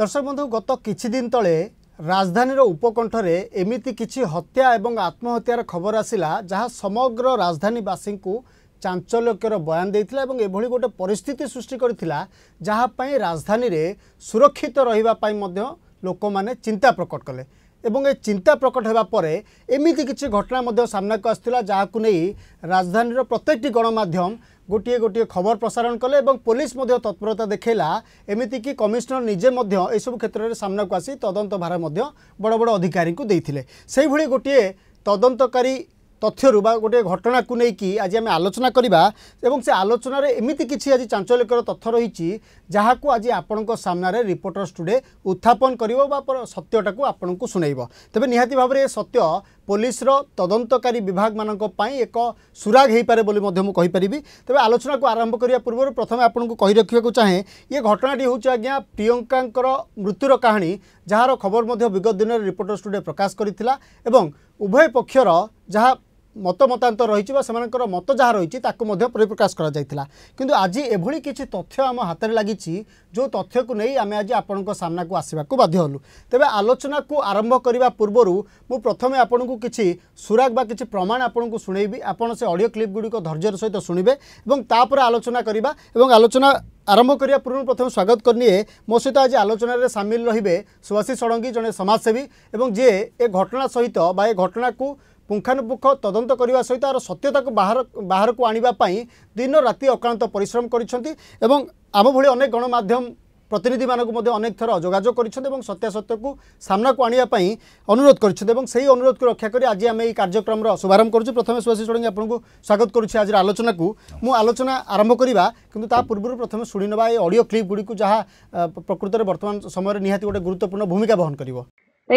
দর্শক বন্ধু গত কিছুদিন তলে রাজধানীর উপকণ্ঠে এমিতি কিছু হত্যা এবং আত্মহত্যার খবর আসিলা যা সমগ্র রাজধানীবাসী চাঞ্চল্যকর বয়ান দিয়েছিল এবং এভাবে গোটে পরিস্থিতি সৃষ্টি করেছিল যাহাপাই রাজধানী সুরক্ষিত রহবা লোক মানে চিন্তা প্রকট কলে এবং এই চিন্তা প্রকট হওয়া পরে এমিতি কিছু ঘটনা সামনাকু আসছিল যা রাজধানীর প্রত্যেকটি গণমাধ্যম ଗୋଟିଏ ଗୋଟିଏ ଖବର ପ୍ରସାରଣ କଲେ ଏବଂ ପୋଲିସ ମଧ୍ୟ ତତ୍ପରତା ଦେଖାଇଲା ଏମିତିକି କମିଶନର ନିଜେ ମଧ୍ୟ ଏସବୁ କ୍ଷେତ୍ରରେ ସାମ୍ନାକୁ ଆସି ତଦନ୍ତ ଭାର ମଧ୍ୟ ବଡ଼ ବଡ଼ ଅଧିକାରୀଙ୍କୁ ଦେଇଥିଲେ ସେହିଭଳି ଗୋଟିଏ ତଦନ୍ତକାରୀ ତଥ୍ୟରୁ ବା ଗୋଟିଏ ଘଟଣାକୁ ନେଇକି ଆଜି ଆମେ ଆଲୋଚନା କରିବା ଏବଂ ସେ ଆଲୋଚନାରେ ଏମିତି କିଛି ଆଜି ଚାଞ୍ଚଲ୍ୟକର ତଥ୍ୟ ରହିଛି ଯାହାକୁ ଆଜି ଆପଣଙ୍କ ସାମ୍ନାରେ ରିପୋର୍ଟର୍ସ ଟୁଡ଼େ ଉତ୍ଥାପନ କରିବ ବା ସତ୍ୟଟାକୁ ଆପଣଙ୍କୁ ଶୁଣାଇବ ତେବେ ନିହାତି ଭାବରେ ଏ ସତ୍ୟ ପୋଲିସର ତଦନ୍ତକାରୀ ବିଭାଗମାନଙ୍କ ପାଇଁ ଏକ ସୁରାଗ ହୋଇପାରେ ବୋଲି ମଧ୍ୟ ମୁଁ କହିପାରିବି ତେବେ ଆଲୋଚନାକୁ ଆରମ୍ଭ କରିବା ପୂର୍ବରୁ ପ୍ରଥମେ ଆପଣଙ୍କୁ କହି ରଖିବାକୁ ଚାହେଁ ଏ ଘଟଣାଟି ହେଉଛି ଆଜ୍ଞା ପ୍ରିୟଙ୍କାଙ୍କର ମୃତ୍ୟୁର କାହାଣୀ ଯାହାର ଖବର ମଧ୍ୟ ବିଗତ ଦିନରେ ରିପୋର୍ଟର୍ସ ଟୁଡେ ପ୍ରକାଶ କରିଥିଲା ଏବଂ ଉଭୟ ପକ୍ଷର ଯାହା ମତ ମତାନ୍ତର ରହିଛି ବା ସେମାନଙ୍କର ମତ ଯାହା ରହିଛି ତାକୁ ମଧ୍ୟ ପରିପ୍ରକାଶ କରାଯାଇଥିଲା କିନ୍ତୁ ଆଜି ଏଭଳି କିଛି ତଥ୍ୟ ଆମ ହାତରେ ଲାଗିଛି ଯେଉଁ ତଥ୍ୟକୁ ନେଇ ଆମେ ଆଜି ଆପଣଙ୍କ ସାମ୍ନାକୁ ଆସିବାକୁ ବାଧ୍ୟ ହେଲୁ ତେବେ ଆଲୋଚନାକୁ ଆରମ୍ଭ କରିବା ପୂର୍ବରୁ ମୁଁ ପ୍ରଥମେ ଆପଣଙ୍କୁ କିଛି ସୁରାଗ ବା କିଛି ପ୍ରମାଣ ଆପଣଙ୍କୁ ଶୁଣେଇବି ଆପଣ ସେ ଅଡ଼ିଓ କ୍ଲିପ୍ ଗୁଡ଼ିକ ଧୈର୍ଯ୍ୟର ସହିତ ଶୁଣିବେ ଏବଂ ତାପରେ ଆଲୋଚନା କରିବା ଏବଂ ଆଲୋଚନା ଆରମ୍ଭ କରିବା ପୂର୍ବରୁ ପ୍ରଥମେ ସ୍ୱାଗତ କରିନିଏ ମୋ ସହିତ ଆଜି ଆଲୋଚନାରେ ସାମିଲ ରହିବେ ସୁଭାଷୀ ଷଡ଼ଙ୍ଗୀ ଜଣେ ସମାଜସେବୀ ଏବଂ ଯିଏ ଏ ଘଟଣା ସହିତ ବା ଏ ଘଟଣାକୁ ପୁଙ୍ଖାନୁପୁଙ୍ଖ ତଦନ୍ତ କରିବା ସହିତ ଆର ସତ୍ୟତାକୁ ବାହାର ବାହାରକୁ ଆଣିବା ପାଇଁ ଦିନ ରାତି ଅକ୍ଳାନ୍ତ ପରିଶ୍ରମ କରିଛନ୍ତି ଏବଂ ଆମ ଭଳି ଅନେକ ଗଣମାଧ୍ୟମ ପ୍ରତିନିଧିମାନଙ୍କୁ ମଧ୍ୟ ଅନେକ ଥର ଯୋଗାଯୋଗ କରିଛନ୍ତି ଏବଂ ସତ୍ୟାସତ୍ୟକୁ ସାମ୍ନାକୁ ଆଣିବା ପାଇଁ ଅନୁରୋଧ କରିଛନ୍ତି ଏବଂ ସେହି ଅନୁରୋଧକୁ ରକ୍ଷା କରି ଆଜି ଆମେ ଏହି କାର୍ଯ୍ୟକ୍ରମର ଶୁଭାରମ୍ଭ କରୁଛୁ ପ୍ରଥମେ ସୁଭାଷ ଷଡ଼ଙ୍ଗୀ ଆପଣଙ୍କୁ ସ୍ୱାଗତ କରୁଛି ଆଜିର ଆଲୋଚନାକୁ ମୁଁ ଆଲୋଚନା ଆରମ୍ଭ କରିବା କିନ୍ତୁ ତା ପୂର୍ବରୁ ପ୍ରଥମେ ଶୁଣି ନେବା ଏ ଅଡ଼ିଓ କ୍ଲିପ୍ ଗୁଡ଼ିକୁ ଯାହା ପ୍ରକୃତରେ ବର୍ତ୍ତମାନ ସମୟରେ ନିହାତି ଗୋଟେ ଗୁରୁତ୍ୱପୂର୍ଣ୍ଣ ଭୂମିକା ବହନ କରିବ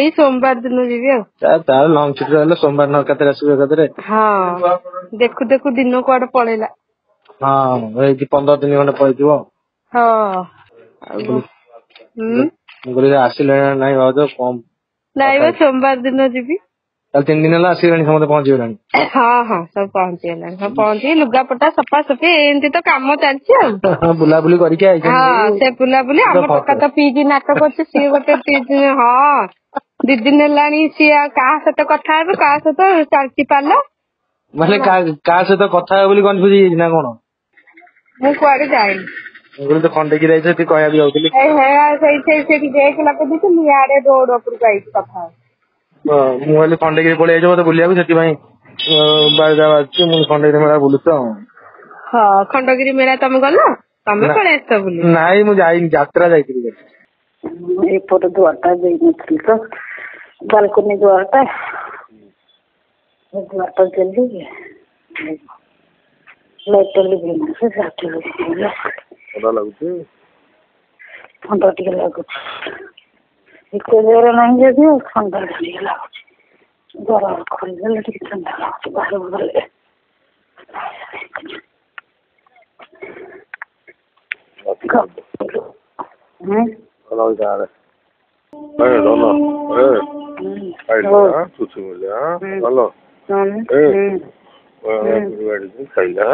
ଏଇ ସୋମବାର ଦିନ ଯିବି ଆଉ ତାର ଲଙ୍ଗ ଛୁଟି ରହିଲେ ସୋମବାର ନ କେତେ ଆସିବ କେତେରେ ହଁ ଦେଖୁ ଦେଖୁ ଦିନ କୁଆଡେ ପଳେଇଲା ହଁ ଏଇ ପନ୍ଦର ଦିନ ଖଣ୍ଡେ ପଳେଇଥିବ ହଁ ଆସିଲେ ନାଇଁ ଭାଉଜ କମ ନାଇଁ ବା ସୋମବାର ଦିନ ଯିବି ତାହେଲେ ତିନି ଦିନ ହେଲା ଆସିଗଲାଣି ସମସ୍ତେ ପହଞ୍ଚିଗଲାଣି ହଁ ହଁ ସବୁ ପହଞ୍ଚିଗଲାଣି ହଁ ପହଞ୍ଚିକି ଲୁଗାପଟା ସଫାସଫି ଏମିତି ତ କାମ ଚାଲିଛି ଆଉ ବୁଲାବୁଲି କରିକି ହଁ ସେ ବୁଲାବୁଲି ଆମ ଟଙ୍କା ତ ପିଜି ନାଟକ ଅଛି ସିଏ ଗୋଟେ ପିଜି ହଁ ଦି ଦିନ ହେଲାଣି ସିଏ ଆଉ କାହା ସହିତ କଥା ହେବେ କାହା ସହିତ ଚାଲିଛି ପାଲ ମାନେ କାହା ସହିତ କଥା ହେବେ ବୋଲି କନଫ୍ୟୁଜ ହେଇଯାଇଛି ନା କଣ ମୁଁ କୁଆଡେ ଯାଇନି ତ ଖଣ୍ଡଗିରି ଯାଇଛ ସେଠି କହିବାକୁ ଯାଉଥିଲି ସେଇଠି ଯାଇକି ଲଗେଇ ଦେଇଥିଲି ଇଆଡେ ରୋଡ ଉପରକୁ ଆଇଛି କଥା ମୁଁ କହିଲି ଖଣ୍ଡଗିରି ପଳେଇ ଆଇଛ ବୋଧେ ବୁଲିବାକୁ ସେଥିପାଇଁ ବାରିଦା ବାଜୁଛି ମୁଁ ଖଣ୍ଡଗିରି ମେଳା ବୁଲୁଛି ଆଉ ହଁ ଖଣ୍ଡଗିରି ମେଳା ତମେ ଗଲ ତମେ ପଳେଇ ଆସିଛ ବୁଲି ନାଇଁ ମୁଁ ଯାଇନି ଯାତ୍ରା ଯାଇଥିଲି ଏପଟ ଦୁଆରଟା ଯାଇନଥିଲି ତ ବାଲକୋନି ଦୁଆରଟା ଦୁଆରଟା ଦେଲି ଲାଇଟ୍ଟା ଲିଭିନି ସେ ଝାଟି ଥଣ୍ଡା ଲାଗୁଛି ଥଣ୍ଡା ଟିକେ ଲାଗୁଛି ଟିକେ ଜ୍ୱର ନାହିଁ ଯଦି ଥଣ୍ଡା ଟିକେ ଲାଗୁଛି ଜ୍ୱର ଖୋଲିଦେଲେ ଟିକେ ଥଣ୍ଡା ଲାଗୁଛି ବାହାରକୁ ଗଲେ ଖାଇଲା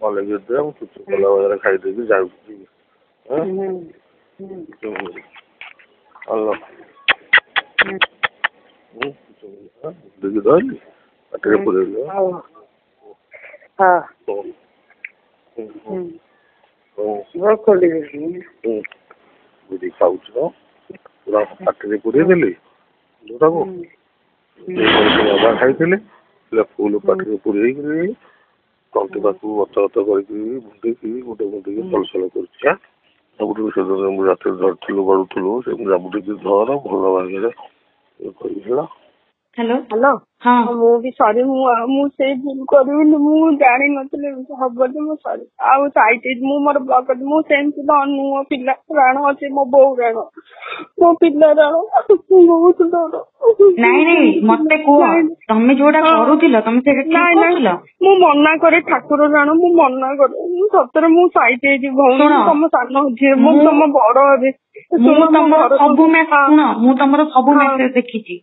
ଭଲ ଖାଇଦେଇକି ଯାଉଛି Olha lá. Hum. Hum. Hum. Até hum. poder, né? Olha lá. Ah. Hum. Hum. Hum. Hum. Hum. Hum. Hum. বুঝি খাওছ পুরা পাখি পুড়ে দিলি অধা খাইলে ফুল পাখি পুড়ে গেলি কমটি পাখি অত অত করি বুঝে গোটে গোটে চলচল করছি হ্যাঁ ସବୁଠିକୁ ସେଦିନ ମୁଁ ରାତିରେ ଧରିଥିଲୁ ଗଡ଼ୁଥିଲୁ ସେ ଜାବୁଟିକି ଧର ଭଲ ଭାବରେ ଇଏ କରିକି ହେଲା ହ୍ୟାଲୋ ହ୍ୟାଲୋ ହଁ ମୁଁ ବି ସରି ମୁଁ ମୁଁ ସେଇ ଭୁଲ କରିବିନି ମୁଁ ଜାଣିନଥିଲି ଏମିତି ହବ ମୁଁ ସରି ଆଉ ସାଇଟ୍ ମୁଁ ମୋର ବ୍ଲକ କରିଛି ମୁଁ ସେମିତି ତ ନୁହଁ ପିଲା ରାଣ ଅଛି ମୋ ବୋଉ ରାଣ ମୋ ପିଲା ରାଣ ବହୁତ ଡର ନାଇଁ ନାଇଁ ମତେ କୁହ ତମେ ଯୋଉଟା କରୁଥିଲ ତମେ ସେଇଟା ନାଇଁ ନାଇଁ ମୁଁ ମନା କରେ ଠାକୁର ରାଣ ମୁଁ ମନା କରେ ମୁଁ ସତରେ ମୁଁ ସାଇଟ୍ ଭଉଣୀ ତମ ସାନ ଝିଅ ମୁଁ ତମ ବଡ ହେବି ମୁଁ ତମର ସବୁ ଶୁଣ ମୁଁ ତମର ସବୁ ମେସେଜ ଦେଖିଛି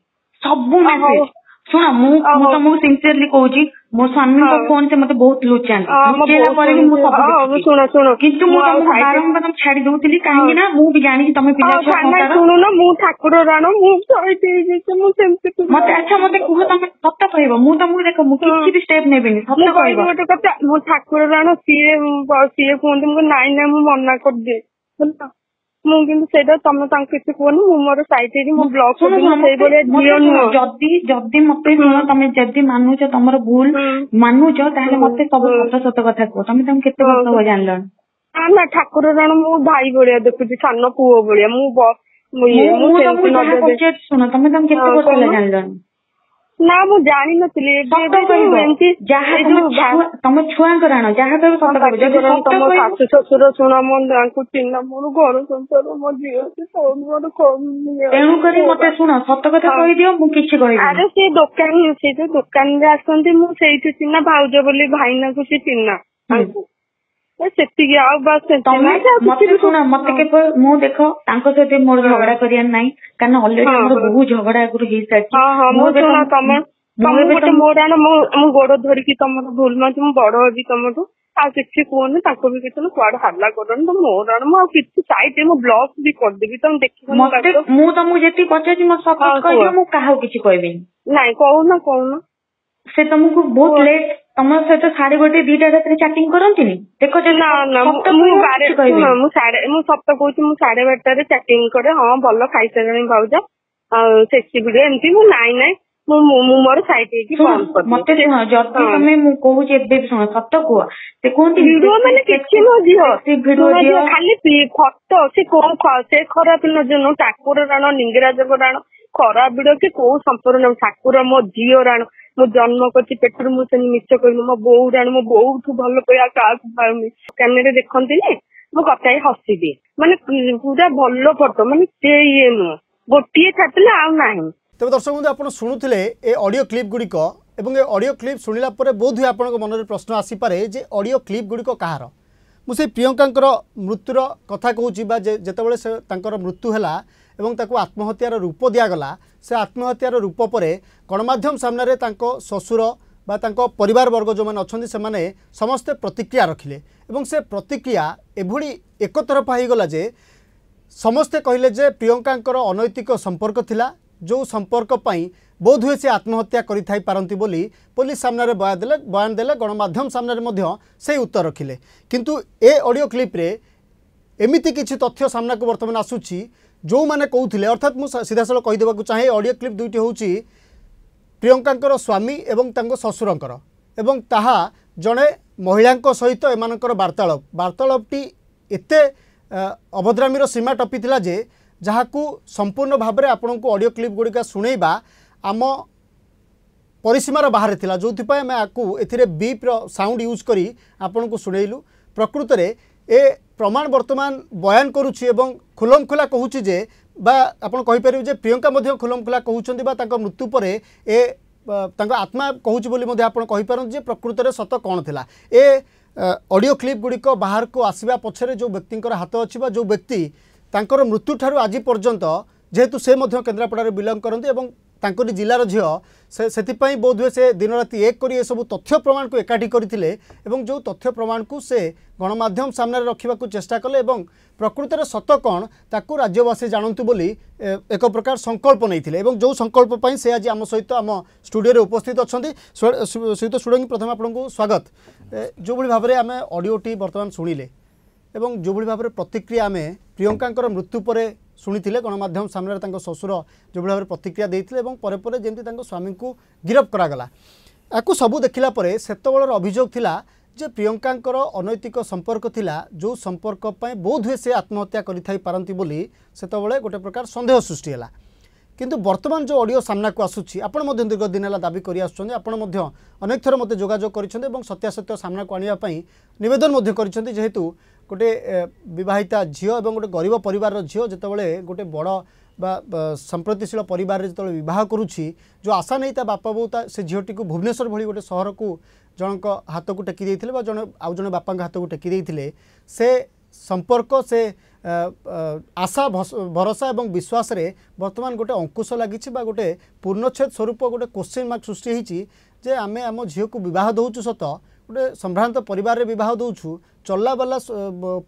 ସବୁ ମେସେଜ ଶୁଣ ମୁଁ ମୁଁ ତମକୁ sincerely କହୁଛି ମୋ ସ୍ଵାମୀଙ୍କ phone ସେ ମତେ ବହୁତ ଲୁଚାନ୍ତି ଲୁଚେଇଲା ପରେ ବି ମୁଁ ସବୁ କିନ୍ତୁ ମୁଁ ତମକୁ ବାରମ୍ବାର ଛାଡି ଦଉଥିଲି କାହିଁକି ନା ମୁଁ ବି ଜାଣିଛି ତମେ ପିଲା ଛୁଆ ଶୁଣୁନ ମୁଁ ଠାକୁର ରାଣ ମୁଁ ମୁଁ ସେମିତି ମତେ ଆଚ୍ଛା ମତେ କୁହ ତମେ ସତ କହିବ ମୁଁ ତମକୁ ଦେଖ ମୁଁ କିଛି ବି step ନେବିନି ସତ କହିବ ଗୋଟେ କଥା ମୋ ଠାକୁର ରାଣ ସିଏ ସିଏ କୁହନ୍ତି ମୁଁ ନାଇଁ ନାଇଁ ମୁଁ ମନା କରିଦିଏ ହେଲା ମୁଁ କିନ୍ତୁ ସେଇଟା ତମେ ତାଙ୍କୁ କିଛି କୁହନି ମୁଁ ମୋର ସାଇଟ୍ ହେଇକି ମୁଁ ବ୍ଲକ ସେଇଭଳିଆ ଝିଅ ନୁହଁ ଯଦି ଯଦି ମତେ ଶୁଣ ତମେ ଯଦି ମାନୁଛ ତମର ଭୁଲ ମାନୁଛ ତାହେଲେ ମତେ ସବୁ ସତ ସତ କଥା କୁହ ତମେ ତାଙ୍କୁ କେତେ ବର୍ଷ ହବ ଜାଣିଲଣି ନା ନା ଠାକୁର ଜଣ ମୁଁ ଭାଇ ଭଳିଆ ଦେଖୁଛି ସାନ ପୁଅ ଭଳିଆ ମୁଁ ଶୁଣ ତମେ ତାଙ୍କୁ କେତେ ବର୍ଷ ହେଲା ଜାଣିଲଣି ନା ମୁଁ ଜାଣିନଥିଲି ତମ ଛୁଆଙ୍କର ଆଣ ଯାହା କହିବ ସତ କହିବ ଯଦି ତମ ଶାଶୁ ଶ୍ୱଶୁର ଶୁଣ ମୋ ତାଙ୍କୁ ଚିହ୍ନ ମୋର ଘର ସଂସାର ମୋ ଝିଅ ସେ ମୋର ତେଣୁ କରି ମତେ ଶୁଣ ସତ କଥା କହିଦିଅ ମୁଁ କିଛି କହିବି ଆରେ ସେ ଦୋକାନ ସେ ଯୋଉ ଦୋକାନରେ ଆସନ୍ତି ମୁଁ ସେଇଠି ଚିହ୍ନା ଭାଉଜ ବୋଲି ଭାଇନାକୁ ସେ ଚିହ୍ନା ତାଙ୍କୁ ସେତିକି ଆଉ ବାସ ମତେ ଶୁଣ ମତେ କେବେ ମୁଁ ଦେଖ ତାଙ୍କ ସହିତ ମୋର ଝଗଡା କରିବାର ନାହିଁ କାରଣ already ଆମର ବହୁତ ଝଗଡା ଆଗରୁ ହେଇସାରିଛି ତମେ ଗୋଟେ ଗୋଡ ଧରିକି ତମର ଭୁଲ ମାଗୁଛି ମୁଁ ବଡ ଅଛି ତମଠୁ ଆଉ କିଛି କୁହନି ତାକୁ ବି କିଛି କୁଆଡେ ହାଲ୍ଲା କରନି ତମ ମୋର ମୁଁ ଆଉ କିଛି ସାଇଟ୍ ମୁଁ ବ୍ଲକ ବି କରିଦେବି ତମେ ଦେଖିବ ମୁଁ ତମକୁ ଯେତିକି ପଚାରୁଛି ମୋ ସଫା କହିଦିଅ ମୁଁ କାହାକୁ କିଛି କହିବିନି ନାଇଁ କହୁନ କହୁନ ସେ ତମକୁ ବହୁତ ଲେଟ୍ ତମ ସହିତ ସାଢେ ଗୋଟେ ଦିଟା ରାତିରେ ଚାଟିଙ୍ଗ କରନ୍ତିନି ଦେଖ ନା ମୁଁ ସାଢେ ମୁଁ ସତ କହୁଛି ମୁଁ ସାଢେ ବାରଟାରେ chatting କରେ ହଁ ଭଲ ଖାଇସାରିଲାଣି ଭାଉଜ ଆଉ ସେକିବି ଏମିତି ମୁଁ ନାଇଁ ନାଇଁ ମୁଁ ମୁଁ ମୋର ସାଇଡ ମତେ ତମେ ମୁଁ କହୁଛି ଏବେ ସତ କୁହ ସେ ଭିଡିଓ ମାନେ କିଛି ଝିଅ ଖାଲି ସେ ସେ ଖରାପ ଠାକୁର ରାଣ ଲିଙ୍ଗରାଜଙ୍କ ରାଣ ଖରାପ ବିଡ଼ କି କୋଉ ସମ୍ପର୍କ ଠାକୁର ମୋ ଝିଅ ରାଣ ମୋ ଜନ୍ମ କରିଛି ପେଟରୁ ମୁଁ ସେମିତି ମିଛ କହିଲି ମୋ ବୋଉ ଜାଣି ମୋ ବୋଉଠୁ ଭଲ କହିବା କାହାକୁ ପାଉନି କ୍ୟାମେରାରେ ଦେଖନ୍ତିନି ମୁଁ କଥା ହେଇ ହସିଦିଏ ମାନେ ପୁରା ଭଲ ଫଟୋ ମାନେ ସେ ଇଏ ନୁହଁ ଗୋଟିଏ ଛାଟିଲେ ଆଉ ନାହିଁ ତେବେ ଦର୍ଶକ ବନ୍ଧୁ ଆପଣ ଶୁଣୁଥିଲେ ଏ ଅଡ଼ିଓ କ୍ଲିପ୍ ଗୁଡ଼ିକ ଏବଂ ଏ ଅଡ଼ିଓ କ୍ଲିପ୍ ଶୁଣିଲା ପରେ ହୁଏ ଆପଣଙ୍କ ମନରେ ପ୍ରଶ୍ନ ଆସିପାରେ ଯେ ଅଡ଼ିଓ କ୍ଲିପ୍ ଗୁଡ଼ିକ କାହାର ମୁଁ ସେଇ ପ୍ରିୟଙ୍କାଙ୍କର ମୃତ୍ୟୁର କଥା କହୁଛି ବା ଯେତେବେଳେ ସେ ତାଙ୍କର ମୃତ୍ୟୁ ହେଲା ଏବଂ ତାକୁ ଆତ୍ମହତ୍ୟାର ରୂପ ଦିଆଗଲା ସେ ଆତ୍ମହତ୍ୟାର ରୂପ ପରେ ଗଣମାଧ୍ୟମ ସାମ୍ନାରେ ତାଙ୍କ ଶ୍ୱଶୁର ବା ତାଙ୍କ ପରିବାରବର୍ଗ ଯେଉଁମାନେ ଅଛନ୍ତି ସେମାନେ ସମସ୍ତେ ପ୍ରତିକ୍ରିୟା ରଖିଲେ ଏବଂ ସେ ପ୍ରତିକ୍ରିୟା ଏଭଳି ଏକତରଫା ହୋଇଗଲା ଯେ ସମସ୍ତେ କହିଲେ ଯେ ପ୍ରିୟଙ୍କାଙ୍କର ଅନୈତିକ ସମ୍ପର୍କ ଥିଲା ଯେଉଁ ସମ୍ପର୍କ ପାଇଁ ବୋଧ ହୁଏ ସେ ଆତ୍ମହତ୍ୟା କରିଥାଇପାରନ୍ତି ବୋଲି ପୋଲିସ ସାମ୍ନାରେ ବୟାନ ଦେଲେ ବୟାନ ଦେଲେ ଗଣମାଧ୍ୟମ ସାମ୍ନାରେ ମଧ୍ୟ ସେହି ଉତ୍ତର ରଖିଲେ କିନ୍ତୁ ଏ ଅଡ଼ିଓ କ୍ଲିପ୍ରେ ଏମିତି କିଛି ତଥ୍ୟ ସାମ୍ନାକୁ ବର୍ତ୍ତମାନ ଆସୁଛି ଯେଉଁମାନେ କହୁଥିଲେ ଅର୍ଥାତ୍ ମୁଁ ସିଧାସଳଖ କହିଦେବାକୁ ଚାହେଁ ଅଡ଼ିଓ କ୍ଲିପ୍ ଦୁଇଟି ହେଉଛି ପ୍ରିୟଙ୍କାଙ୍କର ସ୍ୱାମୀ ଏବଂ ତାଙ୍କ ଶ୍ୱଶୁରଙ୍କର ଏବଂ ତାହା ଜଣେ ମହିଳାଙ୍କ ସହିତ ଏମାନଙ୍କର ବାର୍ତ୍ତାଳପ ବାର୍ତ୍ତାଳପଟି ଏତେ ଅଭଦ୍ରାମୀର ସୀମା ଟପିଥିଲା ଯେ ଯାହାକୁ ସମ୍ପୂର୍ଣ୍ଣ ଭାବରେ ଆପଣଙ୍କୁ ଅଡ଼ିଓ କ୍ଲିପ୍ ଗୁଡ଼ିକ ଶୁଣେଇବା ଆମ ପରିସୀମାର ବାହାରେ ଥିଲା ଯେଉଁଥିପାଇଁ ଆମେ ଆକୁ ଏଥିରେ ବିପ୍ର ସାଉଣ୍ଡ ୟୁଜ୍ କରି ଆପଣଙ୍କୁ ଶୁଣେଇଲୁ ପ୍ରକୃତରେ এ প্রমাণ বর্তমান বয়ান করুছি এবং খোলমখোলা কুচি যে বা আপনার কইপারে যে প্রিয়ঙ্কা মধ্যে খোলমখোলা কুচার বা তাঁর মৃত্যু পরে এ তাঁর আত্মা কুচি বলে আপনার কইপার যে প্রকৃতরে সত কণ লা এ অডিও ক্লিপ গুড়ি বাহারক আসবা পছরে যে ব্যক্তিঙ্কর হাত অছি বা যে ব্যক্তি তাঁর মৃত্যু ঠার আজ পর্যন্ত যেহেতু সে মধ্য কেন্দ্রাপড়ার বিলং করতে এবং ତାଙ୍କରି ଜିଲ୍ଲାର ଝିଅ ସେ ସେଥିପାଇଁ ବୋଧହୁଏ ସେ ଦିନରାତି ଏକ କରି ଏସବୁ ତଥ୍ୟ ପ୍ରମାଣକୁ ଏକାଠି କରିଥିଲେ ଏବଂ ଯେଉଁ ତଥ୍ୟ ପ୍ରମାଣକୁ ସେ ଗଣମାଧ୍ୟମ ସାମ୍ନାରେ ରଖିବାକୁ ଚେଷ୍ଟା କଲେ ଏବଂ ପ୍ରକୃତରେ ସତ କ'ଣ ତାକୁ ରାଜ୍ୟବାସୀ ଜାଣନ୍ତୁ ବୋଲି ଏକ ପ୍ରକାର ସଂକଳ୍ପ ନେଇଥିଲେ ଏବଂ ଯେଉଁ ସଂକଳ୍ପ ପାଇଁ ସେ ଆଜି ଆମ ସହିତ ଆମ ଷ୍ଟୁଡ଼ିଓରେ ଉପସ୍ଥିତ ଅଛନ୍ତି ସହିତ ସୁଡ଼ଙ୍ଗୀ ପ୍ରଥମେ ଆପଣଙ୍କୁ ସ୍ୱାଗତ ଯେଉଁଭଳି ଭାବରେ ଆମେ ଅଡ଼ିଓଟି ବର୍ତ୍ତମାନ ଶୁଣିଲେ ଏବଂ ଯେଉଁଭଳି ଭାବରେ ପ୍ରତିକ୍ରିୟା ଆମେ ପ୍ରିୟଙ୍କାଙ୍କର ମୃତ୍ୟୁ ପରେ শুনে গণমাধ্যম সামনে তাঁর শ্বশুর যেভাবে ভাবে প্রতিক্রিয়া দিয়ে এবং পরে পরে যেমনি তাঁর স্বামী গিরফ করা আকু সবু দেখিলা পরে সেতবেলার অভিযোগ লা যে প্রিয়ঙ্কাঙ্কর অনৈতিক সম্পর্ক লা যে সম্পর্ক বোধহুয়ে সে আত্মহত্যা করে থাইপারতি বলে সেতবে গোটে প্রকার সন্দেহ সৃষ্টি হল কিন্তু বর্তমান যে অডিও সামনাকু আসুচি আপনার মধ্যে দীর্ঘদিন হল দাবি করে আসছেন আপনার মধ্যে অনেক থর মতো যোগাযোগ করেছেন এবং সত্যাসত্য সামনাকু আনবা নিবেদন মধ্যে করেছেন যেহেতু ଗୋଟେ ବିବାହିତା ଝିଅ ଏବଂ ଗୋଟେ ଗରିବ ପରିବାରର ଝିଅ ଯେତେବେଳେ ଗୋଟେ ବଡ଼ ବା ସମ୍ପ୍ରତିଶୀଳ ପରିବାରରେ ଯେତେବେଳେ ବିବାହ କରୁଛି ଯେଉଁ ଆଶା ନେଇ ତା ବାପା ବୋଉ ତା ସେ ଝିଅଟିକୁ ଭୁବନେଶ୍ୱର ଭଳି ଗୋଟେ ସହରକୁ ଜଣଙ୍କ ହାତକୁ ଟେକି ଦେଇଥିଲେ ବା ଜଣେ ଆଉ ଜଣେ ବାପାଙ୍କ ହାତକୁ ଟେକି ଦେଇଥିଲେ ସେ ସମ୍ପର୍କ ସେ ଆଶା ଭରସା ଏବଂ ବିଶ୍ୱାସରେ ବର୍ତ୍ତମାନ ଗୋଟେ ଅଙ୍କୁଶ ଲାଗିଛି ବା ଗୋଟେ ପୂର୍ଣ୍ଣଚ୍ଛେଦ ସ୍ୱରୂପ ଗୋଟେ କୋଶ୍ଚିନ୍ ମାର୍କ ସୃଷ୍ଟି ହେଇଛି ଯେ ଆମେ ଆମ ଝିଅକୁ ବିବାହ ଦେଉଛୁ ସତ ଗୋଟେ ସମ୍ଭ୍ରାନ୍ତ ପରିବାରରେ ବିବାହ ଦେଉଛୁ ଚଲାବାଲା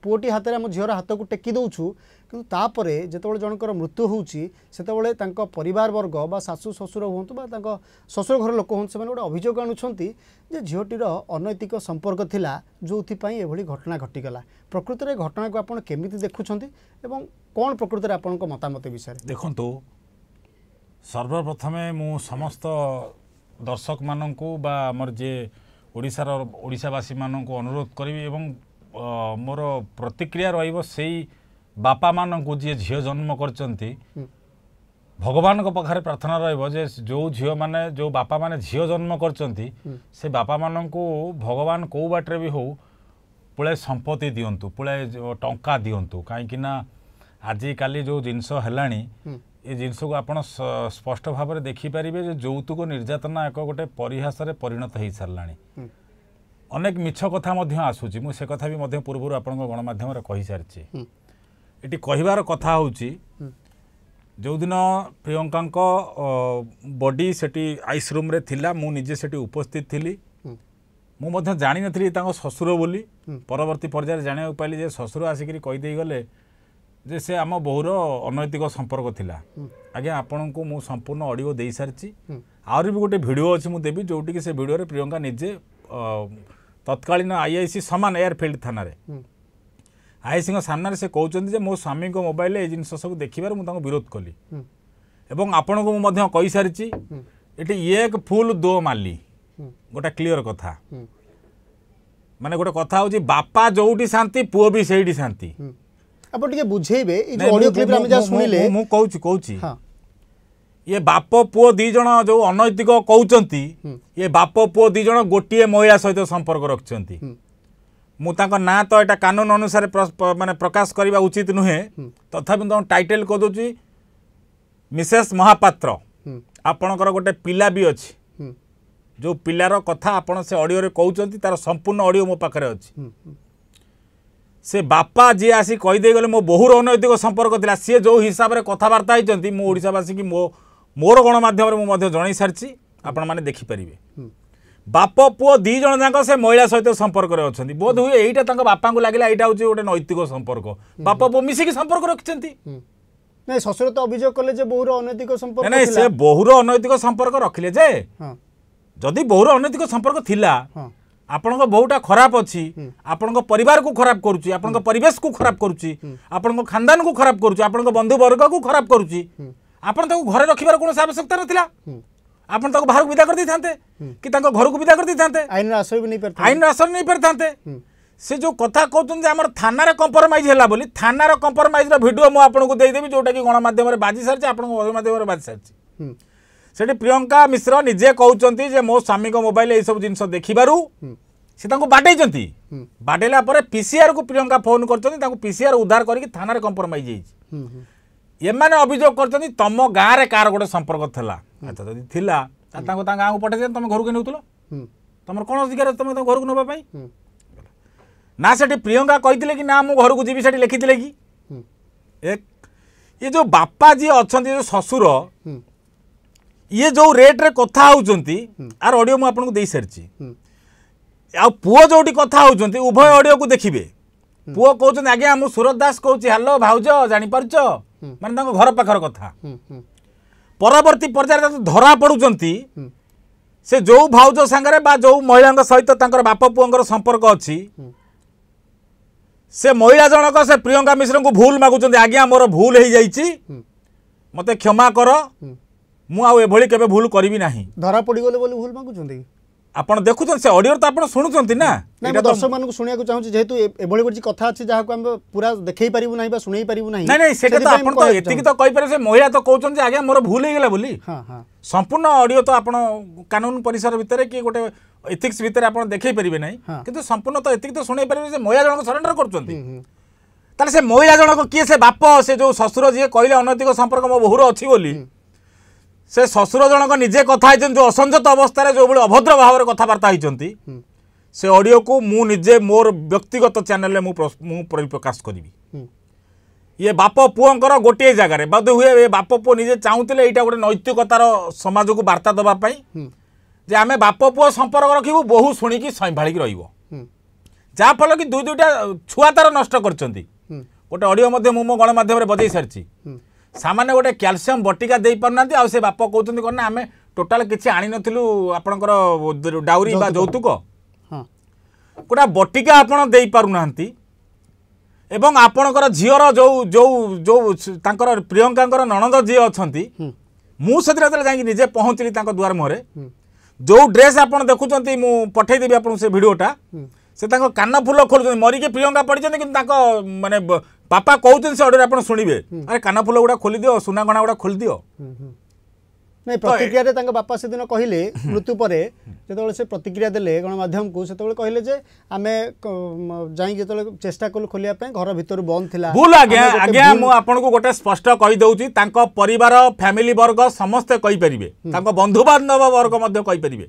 ପୁଅଟି ହାତରେ ଆମ ଝିଅର ହାତକୁ ଟେକି ଦେଉଛୁ କିନ୍ତୁ ତାପରେ ଯେତେବେଳେ ଜଣଙ୍କର ମୃତ୍ୟୁ ହେଉଛି ସେତେବେଳେ ତାଙ୍କ ପରିବାରବର୍ଗ ବା ଶାଶୁ ଶ୍ୱଶୁର ହୁଅନ୍ତୁ ବା ତାଙ୍କ ଶ୍ୱଶୁର ଘର ଲୋକ ହୁଅନ୍ତୁ ସେମାନେ ଗୋଟେ ଅଭିଯୋଗ ଆଣୁଛନ୍ତି ଯେ ଝିଅଟିର ଅନୈତିକ ସମ୍ପର୍କ ଥିଲା ଯେଉଁଥିପାଇଁ ଏଭଳି ଘଟଣା ଘଟିଗଲା ପ୍ରକୃତରେ ଘଟଣାକୁ ଆପଣ କେମିତି ଦେଖୁଛନ୍ତି ଏବଂ କ'ଣ ପ୍ରକୃତରେ ଆପଣଙ୍କ ମତାମତ ବିଷୟରେ ଦେଖନ୍ତୁ ସର୍ବପ୍ରଥମେ ମୁଁ ସମସ୍ତ ଦର୍ଶକମାନଙ୍କୁ ବା ଆମର ଯିଏ ଓଡ଼ିଶାର ଓଡ଼ିଶାବାସୀମାନଙ୍କୁ ଅନୁରୋଧ କରିବି ଏବଂ ମୋର ପ୍ରତିକ୍ରିୟା ରହିବ ସେଇ ବାପାମାନଙ୍କୁ ଯିଏ ଝିଅ ଜନ୍ମ କରିଛନ୍ତି ଭଗବାନଙ୍କ ପାଖରେ ପ୍ରାର୍ଥନା ରହିବ ଯେ ଯେଉଁ ଝିଅମାନେ ଯେଉଁ ବାପାମାନେ ଝିଅ ଜନ୍ମ କରିଛନ୍ତି ସେ ବାପାମାନଙ୍କୁ ଭଗବାନ କେଉଁ ବାଟରେ ବି ହେଉ ପୁଳେ ସମ୍ପତ୍ତି ଦିଅନ୍ତୁ ପୁଳେ ଟଙ୍କା ଦିଅନ୍ତୁ କାହିଁକିନା ଆଜିକାଲି ଯେଉଁ ଜିନିଷ ହେଲାଣି ଏ ଜିନିଷକୁ ଆପଣ ସ୍ପଷ୍ଟ ଭାବରେ ଦେଖିପାରିବେ ଯେ ଯୌତୁକ ନିର୍ଯାତନା ଏକ ଗୋଟେ ପରିହାସରେ ପରିଣତ ହୋଇସାରିଲାଣି ଅନେକ ମିଛ କଥା ମଧ୍ୟ ଆସୁଛି ମୁଁ ସେ କଥା ବି ମଧ୍ୟ ପୂର୍ବରୁ ଆପଣଙ୍କ ଗଣମାଧ୍ୟମରେ କହିସାରିଛି ଏଠି କହିବାର କଥା ହେଉଛି ଯେଉଁଦିନ ପ୍ରିୟଙ୍କାଙ୍କ ବଡି ସେଠି ଆଇସ୍ ରୁମ୍ରେ ଥିଲା ମୁଁ ନିଜେ ସେଠି ଉପସ୍ଥିତ ଥିଲି ମୁଁ ମଧ୍ୟ ଜାଣିନଥିଲି ତାଙ୍କ ଶ୍ୱଶୁର ବୋଲି ପରବର୍ତ୍ତୀ ପର୍ଯ୍ୟାୟରେ ଜାଣିବାକୁ ପାଇଲି ଯେ ଶ୍ୱଶୁର ଆସିକରି କହିଦେଇଗଲେ ଯେ ସେ ଆମ ବୋହୂର ଅନୈତିକ ସମ୍ପର୍କ ଥିଲା ଆଜ୍ଞା ଆପଣଙ୍କୁ ମୁଁ ସମ୍ପୂର୍ଣ୍ଣ ଅଡ଼ିଓ ଦେଇସାରିଛି ଆହୁରି ବି ଗୋଟେ ଭିଡ଼ିଓ ଅଛି ମୁଁ ଦେବି ଯେଉଁଠିକି ସେ ଭିଡ଼ିଓରେ ପ୍ରିୟଙ୍କା ନିଜେ ତତ୍କାଳୀନ ଆଇ ଆଇ ସି ସମାନ ଏୟାରଫିଲ୍ଡ ଥାନାରେ ଆଇସିଙ୍କ ସାମ୍ନାରେ ସେ କହୁଛନ୍ତି ଯେ ମୋ ସ୍ୱାମୀଙ୍କ ମୋବାଇଲରେ ଏ ଜିନିଷ ସବୁ ଦେଖିବାରୁ ମୁଁ ତାଙ୍କୁ ବିରୋଧ କଲି ଏବଂ ଆପଣଙ୍କୁ ମୁଁ ମଧ୍ୟ କହିସାରିଛି ଏଠି ଏକ ଫୁଲ ଦୋ ମାଲି ଗୋଟେ କ୍ଲିଅର କଥା ମାନେ ଗୋଟେ କଥା ହେଉଛି ବାପା ଯେଉଁଠି ଶାନ୍ତି ପୁଅ ବି ସେଇଠି ଶାନ୍ତି ଆପଣ ଟିକେ ବୁଝେଇବେ ଏଇ ଯୋଉ ଅଡିଓ କ୍ଲିପ୍ ଆମେ ଯାହା ଶୁଣିଲେ ମୁଁ କହୁଛି କହୁଛି ଇଏ ବାପ ପୁଅ ଦୁଇ ଜଣ ଯୋଉ ଅନୈତିକ କହୁଛନ୍ତି ଇଏ ବାପ ପୁଅ ଦୁଇ ଜଣ ଗୋଟିଏ ମହିଳା ସହିତ ସମ୍ପର୍କ ରଖିଛନ୍ତି ମୁଁ ତାଙ୍କ ନାଁ ତ ଏଇଟା କାନୁନ ଅନୁସାରେ ମାନେ ପ୍ରକାଶ କରିବା ଉଚିତ ନୁହେଁ ତଥାପି ମୁଁ ତାଙ୍କୁ ଟାଇଟେଲ୍ କରିଦେଉଛି ମିସେସ୍ ମହାପାତ୍ର ଆପଣଙ୍କର ଗୋଟେ ପିଲା ବି ଅଛି ଯେଉଁ ପିଲାର କଥା ଆପଣ ସେ ଅଡ଼ିଓରେ କହୁଛନ୍ତି ତାର ସମ୍ପୂର୍ଣ୍ଣ ଅଡ଼ିଓ ମୋ ପାଖରେ ଅଛି ସେ ବାପା ଯିଏ ଆସି କହିଦେଇଗଲେ ମୋ ବହୁ ରଣନୈତିକ ସମ୍ପର୍କ ଥିଲା ସିଏ ଯେଉଁ ହିସାବରେ କଥାବାର୍ତ୍ତା ହୋଇଛନ୍ତି ମୁଁ ଓଡ଼ିଶାବାସୀକି ମୋ ମୋର ଗଣମାଧ୍ୟମରେ ମୁଁ ମଧ୍ୟ ଜଣାଇ ସାରିଛି ଆପଣମାନେ ଦେଖିପାରିବେ ବାପ ପୁଅ ଦୁଇ ଜଣ ଯାକ ସେ ମହିଳା ସହିତ ସମ୍ପର୍କରେ ଅଛନ୍ତି ବୋଧ ହୁଏ ଏଇଟା ତାଙ୍କ ବାପାଙ୍କୁ ଲାଗିଲା ଏଇଟା ହେଉଛି ଗୋଟେ ନୈତିକ ସମ୍ପର୍କ ବାପ ପୁଅ ମିଶିକି ସମ୍ପର୍କ ରଖିଛନ୍ତି ନାଇଁ ଶ୍ୱଶୁର ତ ଅଭିଯୋଗ କଲେ ଯେ ବହୁର ଅନୈତିକ ସମ୍ପର୍କ ନାଇଁ ସେ ବହୁର ଅନୈତିକ ସମ୍ପର୍କ ରଖିଲେ ଯେ ଯଦି ବହୁର ଅନୈତିକ ସମ୍ପର୍କ ଥିଲା ଆପଣଙ୍କ ବୋଉଟା ଖରାପ ଅଛି ଆପଣଙ୍କ ପରିବାରକୁ ଖରାପ କରୁଛି ଆପଣଙ୍କ ପରିବେଶକୁ ଖରାପ କରୁଛି ଆପଣଙ୍କ ଖାନଦାନକୁ ଖରାପ କରୁଛି ଆପଣଙ୍କ ବନ୍ଧୁବର୍ଗକୁ ଖରାପ କରୁଛି ଆପଣ ତାକୁ ଘରେ ରଖିବାର କୌଣସି ଆବଶ୍ୟକତା ନଥିଲା ଆପଣ ତାକୁ ବାହାରକୁ ବିଦା କରିଦେଇଥାନ୍ତେ କି ତାଙ୍କ ଘରକୁ ବିଦା କରିଦେଇଥାନ୍ତେ ଆଇନର ଆଶ୍ରୟ ନେଇପାରିଥାନ୍ତେ ସେ ଯେଉଁ କଥା କହୁଛନ୍ତି ଆମର ଥାନାରେ କମ୍ପ୍ରମାଇଜ୍ ହେଲା ବୋଲି ଥାନାର କମ୍ପ୍ରମାଇଜ୍ର ଭିଡ଼ିଓ ମୁଁ ଆପଣଙ୍କୁ ଦେଇଦେବି ଯେଉଁଟାକି ଗଣମାଧ୍ୟମରେ ବାଜି ସାରିଛି ଆପଣଙ୍କ ଗଣମାଧ୍ୟମରେ ବାଜି ସାରିଛି ସେଠି ପ୍ରିୟଙ୍କା ମିଶ୍ର ନିଜେ କହୁଛନ୍ତି ଯେ ମୋ ସ୍ୱାମୀଙ୍କ ମୋବାଇଲ ଏଇସବୁ ଜିନିଷ ଦେଖିବାରୁ ସେ ତାଙ୍କୁ ବାଡ଼େଇଛନ୍ତି ବାଡ଼େଇଲା ପରେ ପିସିଆର୍କୁ ପ୍ରିୟଙ୍କା ଫୋନ୍ କରିଛନ୍ତି ତାଙ୍କୁ ପିସିଆର୍ ଉଦ୍ଧାର କରିକି ଥାନାରେ କମ୍ପ୍ରମାଇଜ୍ ହେଇଛି ଏମାନେ ଅଭିଯୋଗ କରିଛନ୍ତି ତମ ଗାଁରେ କାହାର ଗୋଟେ ସମ୍ପର୍କ ଥିଲା ଆଚ୍ଛା ଯଦି ଥିଲା ତାଙ୍କୁ ତାଙ୍କ ଗାଁକୁ ପଠାଇଦେଲେ ତମେ ଘରକୁ ନେଉଥିଲ ତମର କ'ଣ ଅଧିକାର ତମେ ତମ ଘରକୁ ନେବା ପାଇଁ ନା ସେଠି ପ୍ରିୟଙ୍କା କହିଥିଲେ କି ନା ମୁଁ ଘରକୁ ଯିବି ସେଠି ଲେଖିଥିଲେ କି ଏ ଯେଉଁ ବାପା ଯିଏ ଅଛନ୍ତି ଯେଉଁ ଶ୍ୱଶୁର ଇଏ ଯେଉଁ ରେଟ୍ରେ କଥା ହେଉଛନ୍ତି ଆର ଅଡ଼ିଓ ମୁଁ ଆପଣଙ୍କୁ ଦେଇସାରିଛି ଆଉ ପୁଅ ଯେଉଁଠି କଥା ହେଉଛନ୍ତି ଉଭୟ ଅଡ଼ିଓକୁ ଦେଖିବେ ପୁଅ କହୁଛନ୍ତି ଆଜ୍ଞା ମୁଁ ସୁରତ ଦାସ କହୁଛି ହ୍ୟାଲୋ ଭାଉଜ ଜାଣିପାରୁଛ ମାନେ ତାଙ୍କ ଘର ପାଖର କଥା ପରବର୍ତ୍ତୀ ପର୍ଯ୍ୟାୟରେ ଯଦି ଧରା ପଡ଼ୁଛନ୍ତି ସେ ଯେଉଁ ଭାଉଜ ସାଙ୍ଗରେ ବା ଯେଉଁ ମହିଳାଙ୍କ ସହିତ ତାଙ୍କର ବାପ ପୁଅଙ୍କର ସମ୍ପର୍କ ଅଛି ସେ ମହିଳା ଜଣକ ସେ ପ୍ରିୟଙ୍କା ମିଶ୍ରଙ୍କୁ ଭୁଲ ମାଗୁଛନ୍ତି ଆଜ୍ଞା ମୋର ଭୁଲ ହେଇଯାଇଛି ମୋତେ କ୍ଷମା କର ମୁଁ ଆଉ ଏଭଳି କେବେ ଭୁଲ କରିବି ନାହିଁ ଧରା ପଡ଼ିଗଲେ ବୋଲି ଭୁଲ ମାଗୁଛନ୍ତି ଆପଣ ଦେଖୁଛନ୍ତି ସେ ଅଡ଼ିଓ ତ ଆପଣ ଶୁଣୁଛନ୍ତି ନା ନାଇଁ ଦର୍ଶକମାନଙ୍କୁ ଶୁଣିବାକୁ ଚାହୁଁଛି ଯେହେତୁ ଏଭଳି କିଛି କଥା ଅଛି ଯାହାକୁ ଆମେ ପୁରା ଦେଖେଇ ପାରିବୁ ନାହିଁ ବା ଶୁଣେଇ ପାରିବୁ ନାହିଁ ନାଇଁ ନାଇଁ ସେଟା ତ ଆପଣ ତ ଏତିକି ତ କହିପାରିବେ ସେ ମହିଳା ତ କହୁଛନ୍ତି ଯେ ଆଜ୍ଞା ମୋର ଭୁଲ ହେଇଗଲା ବୋଲି ସମ୍ପୂର୍ଣ୍ଣ ଅଡ଼ିଓ ତ ଆପଣ କାନୁନ ପରିସର ଭିତରେ କି ଗୋଟେ ଏଥିକ୍ସ ଭିତରେ ଆପଣ ଦେଖେଇ ପାରିବେ ନାହିଁ କିନ୍ତୁ ସମ୍ପୂର୍ଣ୍ଣ ତ ଏତିକି ତ ଶୁଣେଇ ପାରିବେ ସେ ମହିଳା ଜଣଙ୍କ ସରେଣ୍ଡର କରୁଛନ୍ତି ତାହେଲେ ସେ ମହିଳା ଜଣକ କିଏ ସେ ବାପ ସେ ଯେଉଁ ଶ୍ୱଶୁର ଯିଏ କହିଲେ ଅନୈତିକ ସମ୍ପର୍କ ମୋ ବୋହୂର ଅଛି ବୋଲି ସେ ଶ୍ୱଶୁର ଜଣକ ନିଜେ କଥା ହେଇଛନ୍ତି ଯେଉଁ ଅସଂଯତ ଅବସ୍ଥାରେ ଯେଉଁଭଳି ଅଭଦ୍ର ଭାବରେ କଥାବାର୍ତ୍ତା ହେଇଛନ୍ତି ସେ ଅଡ଼ିଓକୁ ମୁଁ ନିଜେ ମୋର ବ୍ୟକ୍ତିଗତ ଚ୍ୟାନେଲରେ ମୁଁ ମୁଁ ପରିପ୍ରକାଶ କରିବି ଇଏ ବାପ ପୁଅଙ୍କର ଗୋଟିଏ ଜାଗାରେ ବୋଧେ ହୁଏ ଏ ବାପ ପୁଅ ନିଜେ ଚାହୁଁଥିଲେ ଏଇଟା ଗୋଟେ ନୈତିକତାର ସମାଜକୁ ବାର୍ତ୍ତା ଦେବା ପାଇଁ ଯେ ଆମେ ବାପ ପୁଅ ସମ୍ପର୍କ ରଖିବୁ ବୋହୁ ଶୁଣିକି ସମ୍ଭାଳିକି ରହିବ ଯାହାଫଳରେ କି ଦୁଇ ଦୁଇଟା ଛୁଆ ତାର ନଷ୍ଟ କରିଛନ୍ତି ଗୋଟେ ଅଡ଼ିଓ ମଧ୍ୟ ମୁଁ ମୋ ଗଣମାଧ୍ୟମରେ ବଜେଇ ସାରିଛି ସାମାନ୍ୟ ଗୋଟେ କ୍ୟାଲସିୟମ୍ ବଟିକା ଦେଇପାରୁନାହାନ୍ତି ଆଉ ସେ ବାପା କହୁଛନ୍ତି କ'ଣ ନା ଆମେ ଟୋଟାଲ୍ କିଛି ଆଣିନଥିଲୁ ଆପଣଙ୍କର ଡାଉରୀ ବା ଯୌତୁକ ଗୋଟା ବଟିକା ଆପଣ ଦେଇପାରୁନାହାନ୍ତି ଏବଂ ଆପଣଙ୍କର ଝିଅର ଯେଉଁ ଯେଉଁ ଯେଉଁ ତାଙ୍କର ପ୍ରିୟଙ୍କାଙ୍କର ନଣନ୍ଦ ଯିଏ ଅଛନ୍ତି ମୁଁ ସେଥିରେ ଯେତେବେଳେ ଯାଇକି ନିଜେ ପହଞ୍ଚିଲି ତାଙ୍କ ଦୁଆର ମୁହଁରେ ଯେଉଁ ଡ୍ରେସ୍ ଆପଣ ଦେଖୁଛନ୍ତି ମୁଁ ପଠେଇଦେବି ଆପଣଙ୍କୁ ସେ ଭିଡ଼ିଓଟା ସେ ତାଙ୍କ କାନ ଫୁଲ ଖୋଲୁଛନ୍ତି ମରିକି ପ୍ରିୟଙ୍କା ପଡ଼ିଛନ୍ତି କିନ୍ତୁ ତାଙ୍କ ମାନେ ବାପା କହୁଛନ୍ତି ସେ ଅଡ଼ିଓରେ ଆପଣ ଶୁଣିବେ ଆରେ କାନଫୁଲ ଗୁଡ଼ା ଖୋଲିଦିଅ ସୁନାଗଣା ଗୁଡ଼ା ଖୋଲିଦିଅ ନାଇଁ ପ୍ରତିକ୍ରିୟାରେ ତାଙ୍କ ବାପା ସେଦିନ କହିଲେ ମୃତ୍ୟୁ ପରେ ଯେତେବେଳେ ସେ ପ୍ରତିକ୍ରିୟା ଦେଲେ ଗଣମାଧ୍ୟମକୁ ସେତେବେଳେ କହିଲେ ଯେ ଆମେ ଯାଇକି ଯେତେବେଳେ ଚେଷ୍ଟା କଲୁ ଖୋଲିବା ପାଇଁ ଘର ଭିତରୁ ବନ୍ଦ ଥିଲା ଭୁଲ ଆଜ୍ଞା ଆଜ୍ଞା ମୁଁ ଆପଣଙ୍କୁ ଗୋଟେ ସ୍ପଷ୍ଟ କହିଦେଉଛି ତାଙ୍କ ପରିବାର ଫ୍ୟାମିଲି ବର୍ଗ ସମସ୍ତେ କହିପାରିବେ ତାଙ୍କ ବନ୍ଧୁବାନ୍ଧବ ବର୍ଗ ମଧ୍ୟ କହିପାରିବେ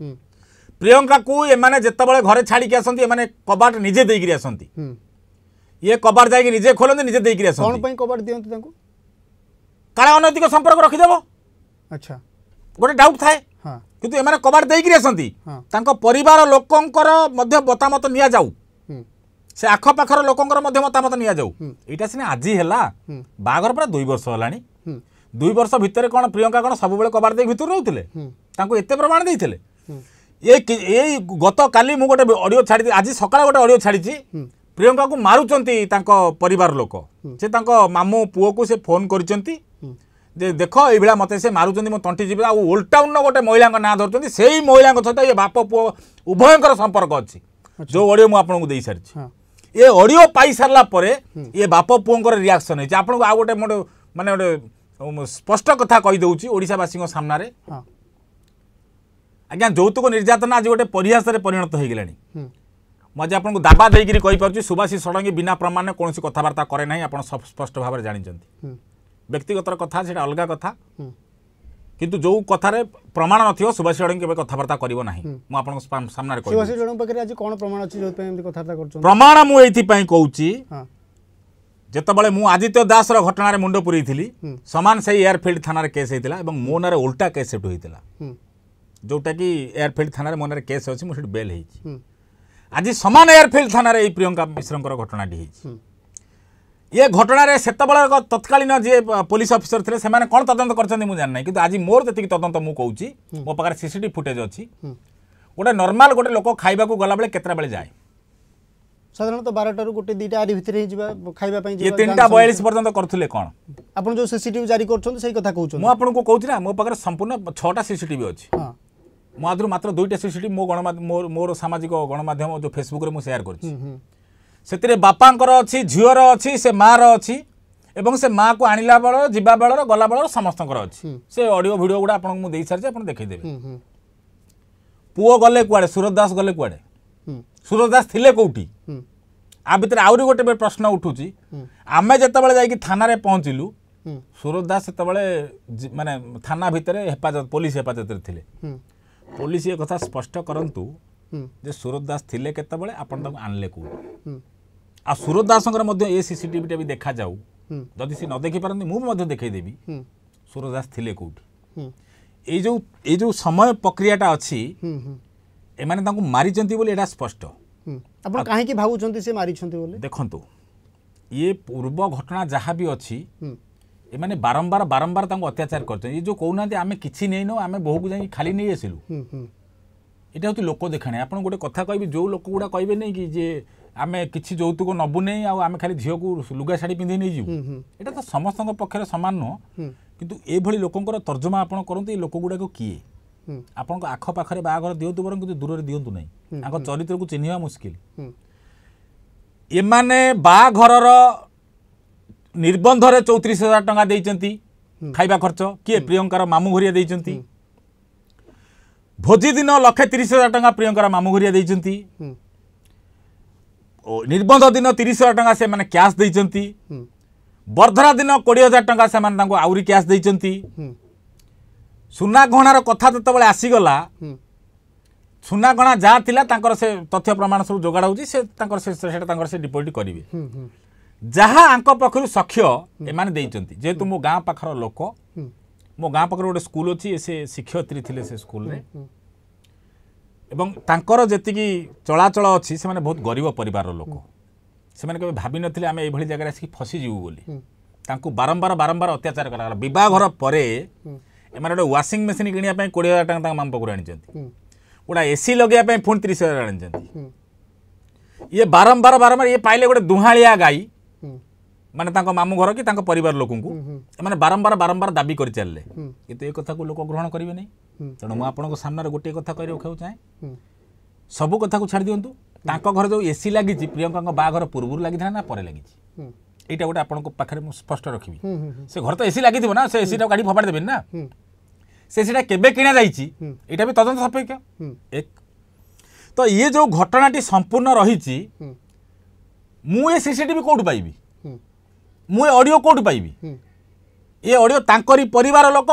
ପ୍ରିୟଙ୍କାକୁ ଏମାନେ ଯେତେବେଳେ ଘରେ ଛାଡ଼ିକି ଆସନ୍ତି ଏମାନେ କବାଟ ନିଜେ ଦେଇକରି ଆସନ୍ତି ଇଏ କବାଟ ଯାଇକି ନିଜେ ଖୋଲନ୍ତି ନିଜେ ଦେଇକିରି ଆସନ୍ତି କ'ଣ ପାଇଁ କବାଟ ଦିଅନ୍ତି ତାଙ୍କୁ କାଳେ ଅନୈତିକ ସମ୍ପର୍କ ରଖିଦେବ ଆଚ୍ଛା ଗୋଟେ ଡାଉଟ୍ ଥାଏ କିନ୍ତୁ ଏମାନେ କବାଟ ଦେଇକିରି ଆସନ୍ତି ତାଙ୍କ ପରିବାର ଲୋକଙ୍କର ମଧ୍ୟ ମତାମତ ନିଆଯାଉ ସେ ଆଖପାଖର ଲୋକଙ୍କର ମଧ୍ୟ ମତାମତ ନିଆଯାଉ ଏଇଟା ସିନା ଆଜି ହେଲା ବାହାଘର ପୁରା ଦୁଇ ବର୍ଷ ହେଲାଣି ଦୁଇ ବର୍ଷ ଭିତରେ କ'ଣ ପ୍ରିୟଙ୍କା କ'ଣ ସବୁବେଳେ କବାଟ ଦେଇ ଭିତରୁ ରହୁଥିଲେ ତାଙ୍କୁ ଏତେ ପ୍ରମାଣ ଦେଇଥିଲେ ଏ ଏଇ ଗତକାଲି ମୁଁ ଗୋଟେ ଅଡ଼ିଓ ଛାଡ଼ିଛି ଆଜି ସକାଳେ ଗୋଟେ ଅଡ଼ିଓ ଛାଡ଼ିଛି ପ୍ରିୟଙ୍କାକୁ ମାରୁଛନ୍ତି ତାଙ୍କ ପରିବାର ଲୋକ ସେ ତାଙ୍କ ମାମୁ ପୁଅକୁ ସେ ଫୋନ୍ କରିଛନ୍ତି ଯେ ଦେଖ ଏଇଭଳିଆ ମୋତେ ସେ ମାରୁଛନ୍ତି ମୁଁ ତଣ୍ଟି ଯିବି ଆଉ ଓଲ୍ଟାଉନ୍ର ଗୋଟେ ମହିଳାଙ୍କ ନାଁ ଧରୁଛନ୍ତି ସେଇ ମହିଳାଙ୍କ ସହିତ ଇଏ ବାପ ପୁଅ ଉଭୟଙ୍କର ସମ୍ପର୍କ ଅଛି ଯେଉଁ ଅଡ଼ିଓ ମୁଁ ଆପଣଙ୍କୁ ଦେଇସାରିଛି ଏ ଅଡ଼ିଓ ପାଇସାରିଲା ପରେ ଇଏ ବାପ ପୁଅଙ୍କର ରିଆକ୍ସନ୍ ହେଇଛି ଆପଣଙ୍କୁ ଆଉ ଗୋଟେ ମୋର ମାନେ ଗୋଟେ ସ୍ପଷ୍ଟ କଥା କହିଦେଉଛି ଓଡ଼ିଶାବାସୀଙ୍କ ସାମ୍ନାରେ ଆଜ୍ଞା ଯୌତୁକ ନିର୍ଯାତନା ଆଜି ଗୋଟେ ପରିହାସରେ ପରିଣତ ହୋଇଗଲାଣି आज आपको दावा देकर कहीपरि सुभाषी षडंगी बिना प्रमाण कौन कथबार्ता कै ना आप सब स्पष्ट भाव में जानी व्यक्तिगत कथा से अलग कथा কিন্তু যে কথার প্রমাণ নথিব সুভাষ ষড়ঙ্গী কেবে কথাবার্তা করব না মু আপনার সামনে সুভাষ ষড়ঙ্গী পাখে আজ কোন প্রমাণ আছে যেতে এমনি কথাবার্তা করছো প্রমাণ মু এইথিপাই কৌচি যেতবে মু আদিত্য দাসর ঘটনার মুন্ড পুরাইলি সমান সেই এয়ারফিল্ড থানার কেস হয়েছিল এবং মো নাঁরে উল্টা কেস সেটু হয়েছিল যেটা কি এয়ারফিল্ড থানার মো নাঁরে কেস অছি মু সেটি বেল হয়েছি ଆଜି ସମାନ ଏୟାରଫିଲ୍ଡ ଥାନାରେ ଏଇ ପ୍ରିୟଙ୍କା ମିଶ୍ରଙ୍କର ଘଟଣାଟି ହେଇଛି ଏ ଘଟଣାରେ ସେତେବେଳର ତତ୍କାଳୀନ ଯିଏ ପୋଲିସ ଅଫିସର ଥିଲେ ସେମାନେ କ'ଣ ତଦନ୍ତ କରିଛନ୍ତି ମୁଁ ଜାଣିନାହିଁ କିନ୍ତୁ ଆଜି ମୋର ଯେତିକି ତଦନ୍ତ ମୁଁ କହୁଛି ମୋ ପାଖରେ ସିସିଟିଭି ଫୁଟେଜ୍ ଅଛି ଗୋଟେ ନର୍ମାଲ ଗୋଟେ ଲୋକ ଖାଇବାକୁ ଗଲାବେଳେ କେତେଟା ବେଳେ ଯାଏ ସାଧାରଣତଃ ବାରଟାରୁ ଗୋଟେ ଦୁଇଟା ଆରି ଭିତରେ ହେଇଯିବା ଖାଇବା ପାଇଁ ଇଏ ତିନିଟା ବୟାଳିଶ ପର୍ଯ୍ୟନ୍ତ କରୁଥିଲେ କ'ଣ ଆପଣ ଯେଉଁ ସିସିଟିଭି ଜାରି କରୁଛନ୍ତି ସେଇ କଥା କହୁଛନ୍ତି ମୁଁ ଆପଣଙ୍କୁ କହୁଛି ନା ମୋ ପାଖରେ ସମ୍ପୂର୍ଣ୍ଣ ଛଅଟା ସିସିଟିଭି ଅଛି ମୁଁ ଆଦରୁ ମାତ୍ର ଦୁଇଟା ସିସିଟିଭି ମୋ ଗଣମାଧ୍ୟମ ମୋର ସାମାଜିକ ଗଣମାଧ୍ୟମ ଯେଉଁ ଫେସବୁକ୍ରେ ମୁଁ ସେୟାର କରିଛି ସେଥିରେ ବାପାଙ୍କର ଅଛି ଝିଅର ଅଛି ସେ ମାଆର ଅଛି ଏବଂ ସେ ମାଆକୁ ଆଣିଲା ବେଳର ଯିବା ବେଳର ଗଲା ବେଳର ସମସ୍ତଙ୍କର ଅଛି ସେ ଅଡ଼ିଓ ଭିଡ଼ିଓ ଗୁଡ଼ା ଆପଣଙ୍କୁ ମୁଁ ଦେଇସାରିଛି ଆପଣ ଦେଖେଇଦେବେ ପୁଅ ଗଲେ କୁଆଡ଼େ ସୁରଜ ଦାସ ଗଲେ କୁଆଡ଼େ ସୁରଜ ଦାସ ଥିଲେ କେଉଁଠି ଆ ଭିତରେ ଆହୁରି ଗୋଟେ ପ୍ରଶ୍ନ ଉଠୁଛି ଆମେ ଯେତେବେଳେ ଯାଇକି ଥାନାରେ ପହଞ୍ଚିଲୁ ସୁରଜ ଦାସ ସେତେବେଳେ ମାନେ ଥାନା ଭିତରେ ହେପାଜତ ପୋଲିସ ହେପାଜତରେ ଥିଲେ ପୋଲିସ ଏ କଥା ସ୍ପଷ୍ଟ କରନ୍ତୁ ଯେ ସୁରତ ଦାସ ଥିଲେ କେତେବେଳେ ଆପଣ ତାଙ୍କୁ ଆଣିଲେ କେଉଁଠି ଆଉ ସୁରତ ଦାସଙ୍କର ମଧ୍ୟ ଏ ସିସିଟିଭିଟା ବି ଦେଖାଯାଉ ଯଦି ସେ ନ ଦେଖିପାରନ୍ତି ମୁଁ ମଧ୍ୟ ଦେଖେଇଦେବି ସୁରତ ଦାସ ଥିଲେ କେଉଁଠି ଏଇ ଯେଉଁ ଏଇ ଯେଉଁ ସମୟ ପ୍ରକ୍ରିୟାଟା ଅଛି ଏମାନେ ତାଙ୍କୁ ମାରିଛନ୍ତି ବୋଲି ଏଇଟା ସ୍ପଷ୍ଟ ଆପଣ କାହିଁକି ଭାବୁଛନ୍ତି ସେ ମାରିଛନ୍ତି ବୋଲି ଦେଖନ୍ତୁ ଇଏ ପୂର୍ବ ଘଟଣା ଯାହା ବି ଅଛି ଏମାନେ ବାରମ୍ବାର ବାରମ୍ବାର ତାଙ୍କୁ ଅତ୍ୟାଚାର କରିଛନ୍ତି ଏ ଯେଉଁ କହୁନାହାନ୍ତି ଆମେ କିଛି ନେଇନୁ ଆମେ ବୋହୂକୁ ଯାଇକି ଖାଲି ନେଇ ଆସିଲୁ ଏଇଟା ହେଉଛି ଲୋକ ଦେଖାଣି ଆପଣ ଗୋଟେ କଥା କହିବି ଯେଉଁ ଲୋକ ଗୁଡ଼ା କହିବେ ନାହିଁ କି ଯେ ଆମେ କିଛି ଯୌତୁକ ନେବୁ ନାହିଁ ଆଉ ଆମେ ଖାଲି ଝିଅକୁ ଲୁଗା ଶାଢ଼ୀ ପିନ୍ଧେଇ ନେଇଯିବୁ ଏଇଟା ତ ସମସ୍ତଙ୍କ ପକ୍ଷରେ ସମାନ ନୁହଁ କିନ୍ତୁ ଏଭଳି ଲୋକଙ୍କର ତର୍ଜମା ଆପଣ କରନ୍ତୁ ଏ ଲୋକ ଗୁଡ଼ାକ କିଏ ଆପଣଙ୍କ ଆଖପାଖରେ ବାହାଘର ଦିଅନ୍ତୁ ବରଂ କିନ୍ତୁ ଦୂରରେ ଦିଅନ୍ତୁ ନାହିଁ ତାଙ୍କ ଚରିତ୍ରକୁ ଚିହ୍ନିବା ମୁସ୍କିଲ ଏମାନେ ବାହାଘରର নির্বন্ধরে চৌত্রিশ হাজার টাকা দিয়েছেন খাইবা খরচ কিয়ে প্রিয়ঙ্কার মামু ঘরিয়া দিয়েছেন ভোজি দিন লক্ষে তিরিশ হাজার টাকা প্রিয়ঙ্কার মামু ঘরিয়া দিয়েছেন নির্বন্ধ দিন তিরিশ হাজার টাকা সে ক্যাশ দিয়েছেন বর্ধরা দিন কোড়ি হাজার টাকা সে আহরি ক্যাশ দিয়েছেন ସୁନା ଗହଣାର କଥା ଯେତେବେଳେ ଆସିଗଲା ସୁନା ଗହଣା ଯାହା ଥିଲା ତାଙ୍କର ସେ ତଥ୍ୟ ପ୍ରମାଣ ସବୁ ଯୋଗାଡ଼ ହେଉଛି ସେ ତାଙ୍କର ସେ ସେଇଟା ତାଙ୍କର ସେ ଡିପୋଜିଟ୍ କରିବେ ଯାହା ଆଙ୍କ ପାଖରୁ ସଖ୍ୟ ଏମାନେ ଦେଇଛନ୍ତି ଯେହେତୁ ମୋ ଗାଁ ପାଖର ଲୋକ ମୋ ଗାଁ ପାଖରେ ଗୋଟେ ସ୍କୁଲ ଅଛି ସେ ଶିକ୍ଷୟତ୍ରୀ ଥିଲେ ସେ ସ୍କୁଲରେ ଏବଂ ତାଙ୍କର ଯେତିକି ଚଳାଚଳ ଅଛି ସେମାନେ ବହୁତ ଗରିବ ପରିବାରର ଲୋକ ସେମାନେ କେବେ ଭାବିନଥିଲେ ଆମେ ଏଇଭଳି ଜାଗାରେ ଆସିକି ଫସିଯିବୁ ବୋଲି ତାଙ୍କୁ ବାରମ୍ବାର ବାରମ୍ବାର ଅତ୍ୟାଚାର କରାଗଲା ବିବାହଘର ପରେ ଏମାନେ ଗୋଟେ ୱାସିଂ ମେସିନ୍ କିଣିବା ପାଇଁ କୋଡ଼ିଏ ହଜାର ଟଙ୍କା ତାଙ୍କ ମାମ ପାଖରୁ ଆଣିଛନ୍ତି ଗୋଟେ ଏସି ଲଗାଇବା ପାଇଁ ପୁଣି ତିରିଶ ହଜାର ଆଣିଛନ୍ତି ଇଏ ବାରମ୍ବାର ବାରମ୍ବାର ଇଏ ପାଇଲେ ଗୋଟେ ଦୁହାଳିଆ ଗାଈ ମାନେ ତାଙ୍କ ମାମୁଁ ଘର କି ତାଙ୍କ ପରିବାର ଲୋକଙ୍କୁ ଏମାନେ ବାରମ୍ବାର ବାରମ୍ବାର ଦାବି କରିଚାଲିଲେ କିନ୍ତୁ ଏ କଥାକୁ ଲୋକ ଗ୍ରହଣ କରିବେ ନାହିଁ ତେଣୁ ମୁଁ ଆପଣଙ୍କ ସାମ୍ନାରେ ଗୋଟିଏ କଥା କରି ରଖିବାକୁ ଚାହେଁ ସବୁ କଥାକୁ ଛାଡ଼ି ଦିଅନ୍ତୁ ତାଙ୍କ ଘର ଯେଉଁ ଏସି ଲାଗିଛି ପ୍ରିୟଙ୍କାଙ୍କ ବାହାଘର ପୂର୍ବରୁ ଲାଗିଥିଲା ନା ପରେ ଲାଗିଛି ଏଇଟା ଗୋଟେ ଆପଣଙ୍କ ପାଖରେ ମୁଁ ସ୍ପଷ୍ଟ ରଖିବି ସେ ଘର ତ ଏସି ଲାଗିଥିବ ନା ସେ ଏସିଟା ଗାଡ଼ି ଫୋପାଡ଼ି ଦେବେନି ନା ସେ ସେଟା କେବେ କିଣା ଯାଇଛି ଏଇଟା ବି ତଦନ୍ତ ସାପେକ୍ଷ ଏକ ତ ଇଏ ଯେଉଁ ଘଟଣାଟି ସମ୍ପୂର୍ଣ୍ଣ ରହିଛି ମୁଁ ଏ ସିସିଟିଭି କେଉଁଠୁ ପାଇବି ମୁଁ ଏ ଅଡ଼ିଓ କେଉଁଠୁ ପାଇବି ଏ ଅଡ଼ିଓ ତାଙ୍କରି ପରିବାର ଲୋକ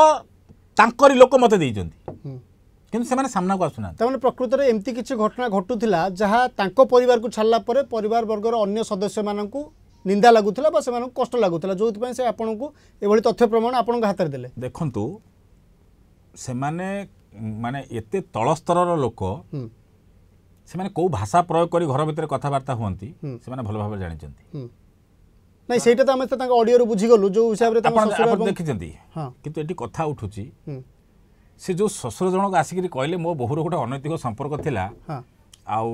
ତାଙ୍କରି ଲୋକ ମୋତେ ଦେଇଛନ୍ତି କିନ୍ତୁ ସେମାନେ ସାମ୍ନାକୁ ଆସୁନାହାନ୍ତି ତାମାନେ ପ୍ରକୃତରେ ଏମିତି କିଛି ଘଟଣା ଘଟୁଥିଲା ଯାହା ତାଙ୍କ ପରିବାରକୁ ଛାଡ଼ିଲା ପରେ ପରିବାର ବର୍ଗର ଅନ୍ୟ ସଦସ୍ୟମାନଙ୍କୁ ନିନ୍ଦା ଲାଗୁଥିଲା ବା ସେମାନଙ୍କୁ କଷ୍ଟ ଲାଗୁଥିଲା ଯେଉଁଥିପାଇଁ ସେ ଆପଣଙ୍କୁ ଏଭଳି ତଥ୍ୟ ପ୍ରମାଣ ଆପଣଙ୍କ ହାତରେ ଦେଲେ ଦେଖନ୍ତୁ ସେମାନେ ମାନେ ଏତେ ତଳ ସ୍ତରର ଲୋକ ସେମାନେ କେଉଁ ଭାଷା ପ୍ରୟୋଗ କରି ଘର ଭିତରେ କଥାବାର୍ତ୍ତା ହୁଅନ୍ତି ସେମାନେ ଭଲ ଭାବରେ ଜାଣିଛନ୍ତି ନାଇଁ ସେଇଟା ତ ଆମେ ତ ତାଙ୍କ ଅଡିଓରୁ ବୁଝିଗଲୁ ଯୋଉ ହିସାବରେ ତାଙ୍କ ଶ୍ୱଶୁର ଆପଣ ଦେଖିଛନ୍ତି କିନ୍ତୁ ଏଠି କଥା ଉଠୁଛି ସେ ଯୋଉ ଶ୍ୱଶୁର ଜଣକ ଆସିକିରି କହିଲେ ମୋ ବୋହୂର ଗୋଟେ ଅନୈତିକ ସମ୍ପର୍କ ଥିଲା ଆଉ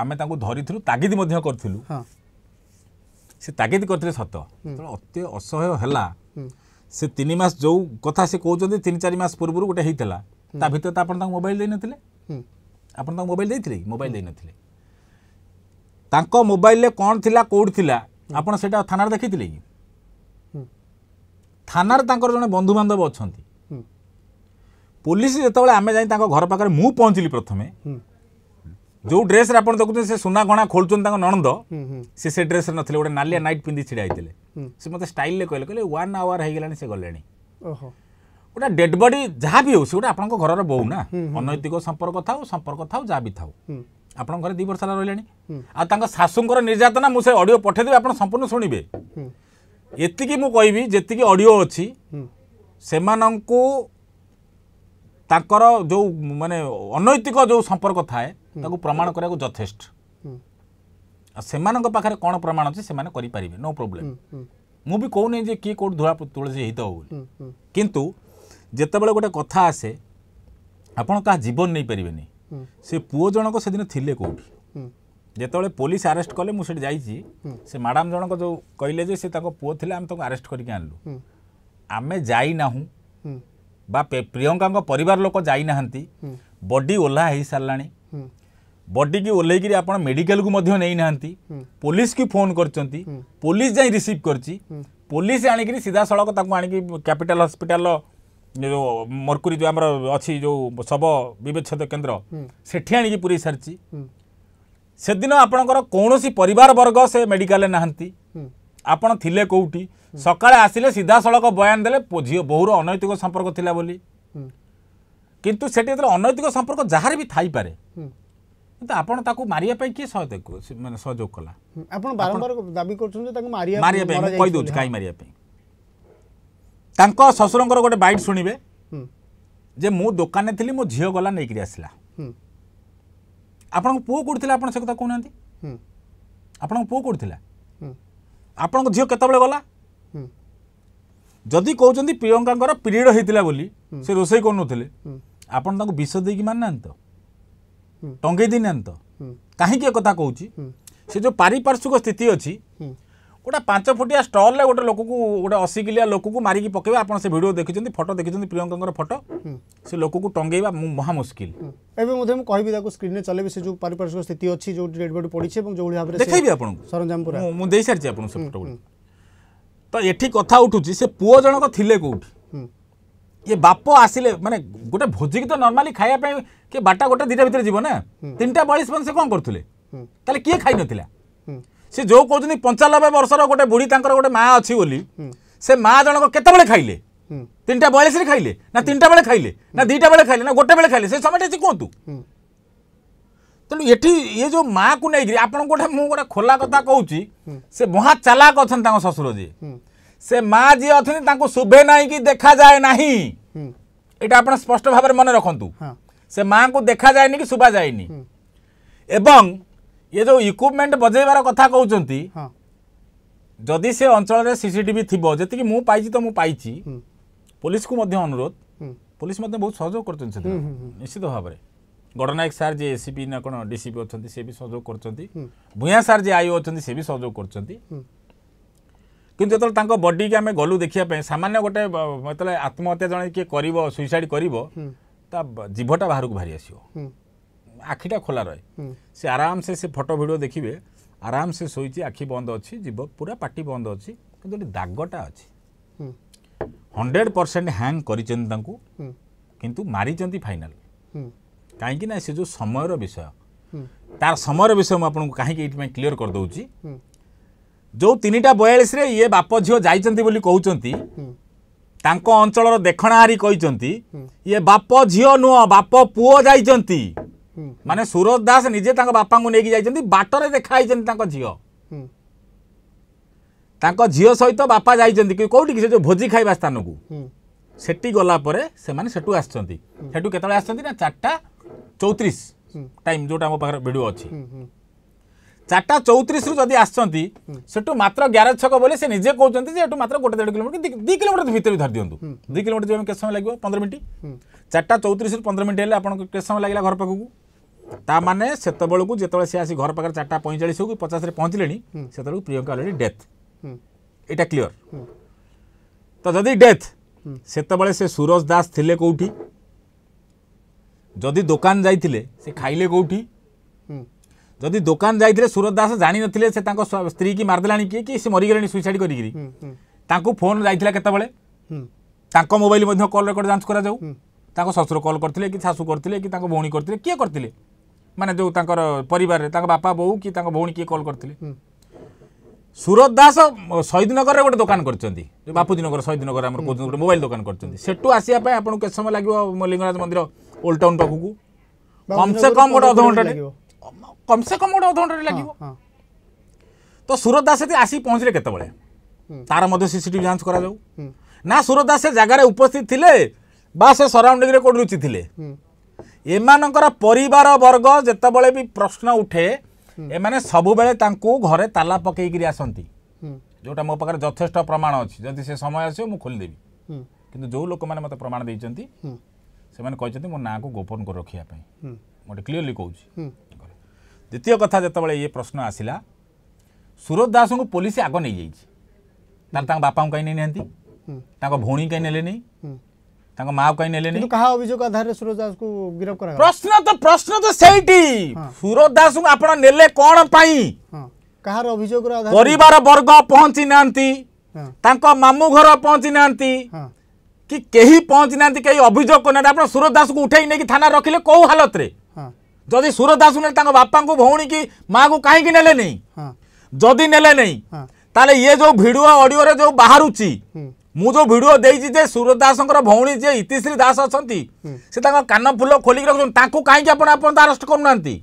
ଆମେ ତାଙ୍କୁ ଧରିଥିଲୁ ତାଗିଦ ମଧ୍ୟ କରିଥିଲୁ ସେ ତାଗିଦ କରିଥିଲେ ସତ ଅତି ଅସହ୍ୟ ହେଲା ସେ ତିନି ମାସ ଯୋଉ କଥା ସେ କହୁଛନ୍ତି ତିନି ଚାରି ମାସ ପୂର୍ବରୁ ଗୋଟେ ହେଇଥିଲା ତା ଭିତରେ ତ ଆପଣ ତାଙ୍କୁ ମୋବାଇଲ ଦେଇନଥିଲେ ଆପଣ ତାଙ୍କୁ ମୋବାଇଲ ଦେଇଥିଲେ ମୋବାଇଲ ଦେଇନଥିଲେ ତାଙ୍କ ମୋବାଇଲରେ କ'ଣ ଥିଲା କେଉଁଠି ଥିଲା ଆପଣ ସେଇଟା ଥାନାରେ ଦେଖିଥିଲେ କି ଥାନାରେ ତାଙ୍କର ଜଣେ ବନ୍ଧୁବାନ୍ଧବ ଅଛନ୍ତି ପୋଲିସ ଯେତେବେଳେ ଆମେ ଯାଇ ତାଙ୍କ ଘର ପାଖରେ ମୁଁ ପହଞ୍ଚିଲି ପ୍ରଥମେ ଯେଉଁ ଡ୍ରେସ୍ରେ ଆପଣ ଦେଖୁଛନ୍ତି ସେ ସୁନା ଗଣା ଖୋଲୁଛନ୍ତି ତାଙ୍କ ନଣନ୍ଦ ସେ ସେ ଡ୍ରେସ୍ରେ ନଥିଲେ ଗୋଟେ ନାଲିଆ ନାଇଟ୍ ପିନ୍ଧି ଛିଡ଼ା ହେଇଥିଲେ ସେ ମୋତେ ଷ୍ଟାଇଲ୍ରେ କହିଲେ କହିଲେ ୱାନ୍ ଆୱାର୍ ହେଇଗଲାଣି ସେ ଗଲେଣି ଗୋଟେ ଡେଡ୍ ବଡି ଯାହା ବି ହଉ ସେ ଗୋଟେ ଆପଣଙ୍କ ଘରର ବୋହୁ ନା ଅନୈତିକ ସମ୍ପର୍କ ଥାଉ ସମ୍ପର୍କ ଥାଉ ଯାହା ବି ଥାଉ ଆପଣଙ୍କ ଘରେ ଦୁଇ ବର୍ଷ ହେଲା ରହିଲାଣି ଆଉ ତାଙ୍କ ଶାଶୁଙ୍କର ନିର୍ଯାତନା ମୁଁ ସେ ଅଡ଼ିଓ ପଠେଇଦେବି ଆପଣ ସମ୍ପୂର୍ଣ୍ଣ ଶୁଣିବେ ଏତିକି ମୁଁ କହିବି ଯେତିକି ଅଡ଼ିଓ ଅଛି ସେମାନଙ୍କୁ ତାଙ୍କର ଯେଉଁ ମାନେ ଅନୈତିକ ଯେଉଁ ସମ୍ପର୍କ ଥାଏ ତାକୁ ପ୍ରମାଣ କରିବାକୁ ଯଥେଷ୍ଟ ସେମାନଙ୍କ ପାଖରେ କ'ଣ ପ୍ରମାଣ ଅଛି ସେମାନେ କରିପାରିବେ ନୋ ପ୍ରୋବ୍ଲେମ୍ ମୁଁ ବି କହୁନି ଯେ କିଏ କେଉଁଠି ଧୂଆ ତୁଳସୀ ହେଇଥାଉ ବୋଲି କିନ୍ତୁ ଯେତେବେଳେ ଗୋଟେ କଥା ଆସେ ଆପଣ କାହା ଜୀବନ ନେଇପାରିବେନି ସେ ପୁଅ ଜଣକ ସେଦିନ ଥିଲେ କେଉଁଠି ଯେତେବେଳେ ପୋଲିସ ଆରେଷ୍ଟ କଲେ ମୁଁ ସେଠି ଯାଇଛି ସେ ମ୍ୟାଡ଼ାମ୍ ଜଣକ ଯେଉଁ କହିଲେ ଯେ ସେ ତାଙ୍କ ପୁଅ ଥିଲେ ଆମେ ତାଙ୍କୁ ଆରେଷ୍ଟ କରିକି ଆଣିଲୁ ଆମେ ଯାଇନାହୁଁ ବା ପ୍ରିୟଙ୍କାଙ୍କ ପରିବାର ଲୋକ ଯାଇନାହାନ୍ତି ବଡି ଓହ୍ଲା ହୋଇସାରିଲାଣି ବଡିକି ଓହ୍ଲେଇକିରି ଆପଣ ମେଡ଼ିକାଲକୁ ମଧ୍ୟ ନେଇନାହାନ୍ତି ପୋଲିସକି ଫୋନ୍ କରିଛନ୍ତି ପୋଲିସ ଯାଇ ରିସିଭ୍ କରିଛି ପୋଲିସ ଆଣିକିରି ସିଧାସଳଖ ତାକୁ ଆଣିକି କ୍ୟାପିଟାଲ ହସ୍ପିଟାଲ ଯେଉଁ ମର୍କୁରୀ ଯେଉଁ ଆମର ଅଛି ଯେଉଁ ଶବ ବିବେଚ୍ଛେଦ କେନ୍ଦ୍ର ସେଠି ଆଣିକି ପୁରେଇ ସାରିଛି ସେଦିନ ଆପଣଙ୍କର କୌଣସି ପରିବାର ବର୍ଗ ସେ ମେଡ଼ିକାଲରେ ନାହାନ୍ତି ଆପଣ ଥିଲେ କେଉଁଠି ସକାଳେ ଆସିଲେ ସିଧାସଳଖ ବୟାନ ଦେଲେ ଝିଅ ବୋହୁର ଅନୈତିକ ସମ୍ପର୍କ ଥିଲା ବୋଲି କିନ୍ତୁ ସେଠି ଯେତେବେଳେ ଅନୈତିକ ସମ୍ପର୍କ ଯାହାର ବି ଥାଇପାରେ କିନ୍ତୁ ଆପଣ ତାକୁ ମାରିବା ପାଇଁ କିଏ ସହଯୋଗ ମାନେ ସହଯୋଗ କଲା ଆପଣ ବାରମ୍ବାର ଦାବି କରୁଛନ୍ତି ତାକୁ ମାରିବା ପାଇଁ କହିଦେଉଛି କାଇଁ ମାରିବା ପାଇଁ ତାଙ୍କ ଶ୍ୱଶୁରଙ୍କର ଗୋଟେ ବାଇଟ୍ ଶୁଣିବେ ଯେ ମୁଁ ଦୋକାନରେ ଥିଲି ମୋ ଝିଅ ଗଲା ନେଇକିରି ଆସିଲା ଆପଣଙ୍କ ପୁଅ କେଉଁଠି ଥିଲା ଆପଣ ସେ କଥା କହୁନାହାନ୍ତି ଆପଣଙ୍କ ପୁଅ କେଉଁଠି ଥିଲା ଆପଣଙ୍କ ଝିଅ କେତେବେଳେ ଗଲା ଯଦି କହୁଛନ୍ତି ପ୍ରିୟଙ୍କାଙ୍କର ପିରିୟଡ଼ ହେଇଥିଲା ବୋଲି ସେ ରୋଷେଇ କରୁନଥିଲେ ଆପଣ ତାଙ୍କୁ ବିଷ ଦେଇକି ମାନିନାହାନ୍ତି ତ ଟଙ୍ଗେଇ ଦେଇନାହାନ୍ତି ତ କାହିଁକି ଏ କଥା କହୁଛି ସେ ଯେଉଁ ପାରିପାର୍ଶ୍ୱିକ ସ୍ଥିତି ଅଛି গোটা পাঁচ ফুটিয়া স্টলরে গোটে লোককে গোটে অশী কিলিয়া লোককে মারিকি পকাইবে আপনার সে ভিডিও দেখিছেন ফটো দেখিছেন প্রিয়ঙ্কর ফটো সে লোককে টঙ্গাইবা মহা মুশকিল এবে মধ্যে মু কইবি তাকো স্ক্রিনে চলেবি সে যে পারিপার্শ্বিক স্থিতি অছি যে ডেড বডি পড়িছে এবং যেগুলি ভাবে দেখাইবি আপনার সরঞ্জাম পুরা মু দেই সারছি আপনার সে ফটো তো এটি কথা উঠুছি সে পুয় জনক থিলে কোউঠি ইয়ে বাপ আসিলে মানে গোটে ভোজিকি তো নর্মালি খাইয়া পাই কে বাটা গোটে দুইটা ভিতরে যাব না তিনটা বয়াল্লিশ পর্যন্ত সে কম করুলে তাহলে কিয়ে খাই নথিলা ସେ ଯେଉଁ କହୁଛନ୍ତି ପଞ୍ଚାନବେ ବର୍ଷର ଗୋଟେ ବୁଢ଼ୀ ତାଙ୍କର ଗୋଟେ ମା ଅଛି ବୋଲି ସେ ମା ଜଣକ କେତେବେଳେ ଖାଇଲେ ତିନିଟା ବୟାଳିଶରେ ଖାଇଲେ ନା ତିନିଟା ବେଳେ ଖାଇଲେ ନା ଦୁଇଟା ବେଳେ ଖାଇଲେ ନା ଗୋଟେ ବେଳେ ଖାଇଲେ ସେ ସମୟଟା ସେ କୁହନ୍ତୁ ତେଣୁ ଏଠି ଇଏ ଯେଉଁ ମାଆକୁ ନେଇକିରି ଆପଣଙ୍କୁ ଗୋଟେ ମୁଁ ଗୋଟେ ଖୋଲା କଥା କହୁଛି ସେ ମହା ଚାଲାକ ଅଛନ୍ତି ତାଙ୍କ ଶ୍ୱଶୁର ଯିଏ ସେ ମା ଯିଏ ଅଛନ୍ତି ତାଙ୍କୁ ଶୁଭେ ନାହିଁ କି ଦେଖାଯାଏ ନାହିଁ ଏଇଟା ଆପଣ ସ୍ପଷ୍ଟ ଭାବରେ ମନେ ରଖନ୍ତୁ ସେ ମାଆଙ୍କୁ ଦେଖାଯାଏନି କି ଶୁଭାଯାଏନି ଏବଂ ଇଏ ଯେଉଁ ଇକ୍ୱିପମେଣ୍ଟ ବଜେଇବାର କଥା କହୁଛନ୍ତି ଯଦି ସେ ଅଞ୍ଚଳରେ ସିସିଟିଭି ଥିବ ଯେତିକି ମୁଁ ପାଇଛି ତ ମୁଁ ପାଇଛି ପୋଲିସକୁ ମଧ୍ୟ ଅନୁରୋଧ ପୋଲିସ ମଧ୍ୟ ବହୁତ ସହଯୋଗ କରୁଛନ୍ତି ସେଦିନ ନିଶ୍ଚିତ ଭାବରେ ଗଡ଼ନାୟକ ସାର୍ ଯିଏ ଏସିପି ନା କ'ଣ ଡିସିପି ଅଛନ୍ତି ସେ ବି ସହଯୋଗ କରୁଛନ୍ତି ଭୂୟାଁ ସାର୍ ଯିଏ ଆଇଓ ଅଛନ୍ତି ସେ ବି ସହଯୋଗ କରୁଛନ୍ତି କିନ୍ତୁ ଯେତେବେଳେ ତାଙ୍କ ବଡିକି ଆମେ ଗଲୁ ଦେଖିବା ପାଇଁ ସାମାନ୍ୟ ଗୋଟେ ଯେତେବେଳେ ଆତ୍ମହତ୍ୟା ଜଣେ କିଏ କରିବ ସୁଇସାଇଡ଼ କରିବ ତା ଜିଭଟା ବାହାରକୁ ବାହାରି ଆସିବ আখিটা খোলা রয়ে সে আরামসে সে ফটো ভিডিও দেখবে আরামসে শোইছি আখি বন্ধ অছি জীব পুরা পাটি বন্ধ অছি কিন্তু এটি দাগটা অছি হন্ড্রেড পরসেন্ট হ্যাং করেছেন তাঁকু কিন্তু মারিছেন ফাইনাল কাইকি না সে যে সময়র বিষয় তার সময়র বিষয় আপনার কাহিকি এইপাই ক্লিয়ার দেছি যে তিনটা বয়াশে ইয়ে বাপ ঝিও যাই বলে কৌঁচ তাঞ্চল ଅଞ୍ଚଳର কে କହିଛନ୍ତି ଇଏ ବାପ ଝିଅ ନୁହଁ ବାପ ପୁଅ ମାନେ ସୁରଜ ଦାସ ନିଜେ ତାଙ୍କ ବାପାଙ୍କୁ ନେଇକି ଯାଇଛନ୍ତି ବାଟରେ ଦେଖା ହେଇଛନ୍ତି ତାଙ୍କ ଝିଅ ତାଙ୍କ ଝିଅ ସହିତ ବାପା ଯାଇଛନ୍ତି କି କୋଉଠିକି ସେ ଯେଉଁ ଭୋଜି ଖାଇବା ସ୍ଥାନକୁ ସେଠି ଗଲା ପରେ ସେମାନେ ସେଠୁ ଆସିଛନ୍ତି ସେଠୁ କେତେବେଳେ ଆସିଛନ୍ତି ନା ଚାରିଟା ଚଉତିରିଶ ଟାଇମ୍ ଯେଉଁଟା ଆମ ପାଖରେ ଭିଡ଼ିଓ ଅଛି ଚାରିଟା ଚଉତିରିଶରୁ ଯଦି ଆସିଛନ୍ତି ସେଠୁ ମାତ୍ର ଗ୍ୟାରେଜ ଛକ ବୋଲି ସେ ନିଜେ କହୁଛନ୍ତି ଯେ ଏଠୁ ମାତ୍ର ଗୋଟେ ଦେଢ଼ କିଲୋମିଟର ଦୁଇ କିଲୋମିଟର ଭିତରେ ଧରି ଦିଅନ୍ତୁ ଦୁଇ କିଲୋମିଟର ଯିବା ପାଇଁ କେତେ ସମୟ ଲାଗିବ ପନ୍ଦର ମିନିଟ୍ ଚାରିଟା ଚଉତିରିଶରୁ ପନ୍ଦର ମିନିଟ୍ ହେଲେ ଆପଣଙ୍କୁ କେତେ ସମୟ ଲାଗିଲା ଘର ପାଖକୁ ତାମାନେ ସେତେବେଳକୁ ଯେତେବେଳେ ସେ ଆସି ଘର ପାଖରେ ଚାରିଟା ପଇଁଚାଳିଶ ହଉ କି ପଚାଶରେ ପହଞ୍ଚିଲେଣି ସେତେବେଳକୁ ପ୍ରିୟଙ୍କା ଅଲରେଡ଼ି ଡେଥ୍ ଏଇଟା କ୍ଲିଅର ତ ଯଦି ଡେଥ୍ ସେତେବେଳେ ସେ ସୁରଜ ଦାସ ଥିଲେ କେଉଁଠି ଯଦି ଦୋକାନ ଯାଇଥିଲେ ସେ ଖାଇଲେ କେଉଁଠି ଯଦି ଦୋକାନ ଯାଇଥିଲେ ସୁରଜ ଦାସ ଜାଣିନଥିଲେ ସେ ତାଙ୍କ ସ୍ତ୍ରୀ କି ମାରିଦେଲାଣି କିଏ କି ସେ ମରିଗଲେଣି ସୁଇସାଇଡ଼ କରିକିରି ତାଙ୍କୁ ଫୋନ୍ ଯାଇଥିଲା କେତେବେଳେ ତାଙ୍କ ମୋବାଇଲ ମଧ୍ୟ କଲ୍ ରେକର୍ଡ଼ ଯାଞ୍ଚ କରାଯାଉ ତାଙ୍କ ଶ୍ୱଶୁର କଲ୍ କରିଥିଲେ କି ଶାଶୁ କରିଥିଲେ କି ତାଙ୍କ ଭଉଣୀ କରିଥିଲେ କିଏ କରିଥିଲେ ମାନେ ଯେଉଁ ତାଙ୍କର ପରିବାରରେ ତାଙ୍କ ବାପା ବୋଉ କି ତାଙ୍କ ଭଉଣୀ କିଏ କଲ୍ କରିଥିଲେ ସୁରତ ଦାସ ଶହୀଦନଗରରେ ଗୋଟେ ଦୋକାନ କରିଛନ୍ତି ବାପୁଜୀ ନଗର ଶହୀଦନଗର ଆମର କହୁଛନ୍ତି ଗୋଟେ ମୋବାଇଲ ଦୋକାନ କରିଛନ୍ତି ସେଠୁ ଆସିବା ପାଇଁ ଆପଣଙ୍କୁ କେତେ ସମୟ ଲାଗିବ ଲିଙ୍ଗରାଜ ମନ୍ଦିର ଓଲ୍ଡ ଟାଉନ୍ ପାଖକୁ କମ୍ସେ କମ୍ ଗୋଟେ ଅଧଘଣ୍ଟାରେ କମ୍ସେ କମ୍ ଗୋଟେ ଅଧଘଣ୍ଟାରେ ଲାଗିବ ତ ସୁରତ ଦାସ ସେଠି ଆସିକି ପହଞ୍ଚିଲେ କେତେବେଳେ ତାର ମଧ୍ୟ ସିସିଟିଭି ଯାଞ୍ଚ କରାଯାଉ ନା ସୁରତ ଦାସ ସେ ଜାଗାରେ ଉପସ୍ଥିତ ଥିଲେ ବା ସେ ସରାଉଣ୍ଡିଂରେ କୋଉଠି ଲୁଚିଥିଲେ ଏମାନଙ୍କର ପରିବାର ବର୍ଗ ଯେତେବେଳେ ବି ପ୍ରଶ୍ନ ଉଠେ ଏମାନେ ସବୁବେଳେ ତାଙ୍କୁ ଘରେ ତାଲା ପକେଇକିରି ଆସନ୍ତି ଯେଉଁଟା ମୋ ପାଖରେ ଯଥେଷ୍ଟ ପ୍ରମାଣ ଅଛି ଯଦି ସେ ସମୟ ଆସିବ ମୁଁ ଖୋଲିଦେବି କିନ୍ତୁ ଯେଉଁ ଲୋକମାନେ ମୋତେ ପ୍ରମାଣ ଦେଇଛନ୍ତି ସେମାନେ କହିଛନ୍ତି ମୋ ନାଁକୁ ଗୋପନ କରି ରଖିବା ପାଇଁ ମୁଁ ଗୋଟେ କ୍ଲିଅରଲି କହୁଛି ଦ୍ୱିତୀୟ କଥା ଯେତେବେଳେ ଇଏ ପ୍ରଶ୍ନ ଆସିଲା ସୁରଜ ଦାସଙ୍କୁ ପୋଲିସ ଆଗ ନେଇଯାଇଛି ତାହେଲେ ତାଙ୍କ ବାପାଙ୍କୁ କାହିଁ ନେଇନାହାନ୍ତି ତାଙ୍କ ଭଉଣୀ କାହିଁ ନେଲେନି ତାଙ୍କ ମାଆ କାହିଁ ନେଲେନି କାହା ଅଭିଯୋଗ ଆଧାରରେ ସୁରଜ ଦାସଙ୍କୁ ଗିରଫ କରା ପ୍ରଶ୍ନ ତ ପ୍ରଶ୍ନ ତ ସେଇଠି ସୁରଜ ଦାସଙ୍କୁ ଆପଣ ନେଲେ କ'ଣ ପାଇଁ କାହାର ଅଭିଯୋଗର ପରିବାର ବର୍ଗ ପହଞ୍ଚି ନାହାନ୍ତି ତାଙ୍କ ମାମୁଁ ଘର ପହଞ୍ଚି ନାହାନ୍ତି କି କେହି ପହଞ୍ଚି ନାହାନ୍ତି କେହି ଅଭିଯୋଗ କରିନାହାନ୍ତି ଆପଣ ସୁରଜ ଦାସଙ୍କୁ ଉଠେଇ ନେଇକି ଥାନା ରଖିଲେ କେଉଁ ହାଲତରେ ଯଦି ସୁରଜ ଦାସଙ୍କୁ ନେଲେ ତାଙ୍କ ବାପାଙ୍କୁ ଭଉଣୀ କି ମାଆଙ୍କୁ କାହିଁକି ନେଲେ ନେଇ ଯଦି ନେଲେ ନେଇ ତାହେଲେ ଇଏ ଯେଉଁ ଭିଡ଼ିଓ ଅଡ଼ିଓରେ ଯେଉଁ ବାହାରୁଛି ମୁଁ ଯେଉଁ ଭିଡ଼ିଓ ଦେଇଛି ଯେ ସୁରଜ ଦାସଙ୍କର ଭଉଣୀ ଯିଏ ଇତିଶ୍ରୀ ଦାସ ଅଛନ୍ତି ସେ ତାଙ୍କ କାନ ଫୁଲ ଖୋଲିକି ରଖୁଛନ୍ତି ତାଙ୍କୁ କାହିଁକି ଆପଣ ଆପଣ ତ ଆରେଷ୍ଟ କରୁନାହାନ୍ତି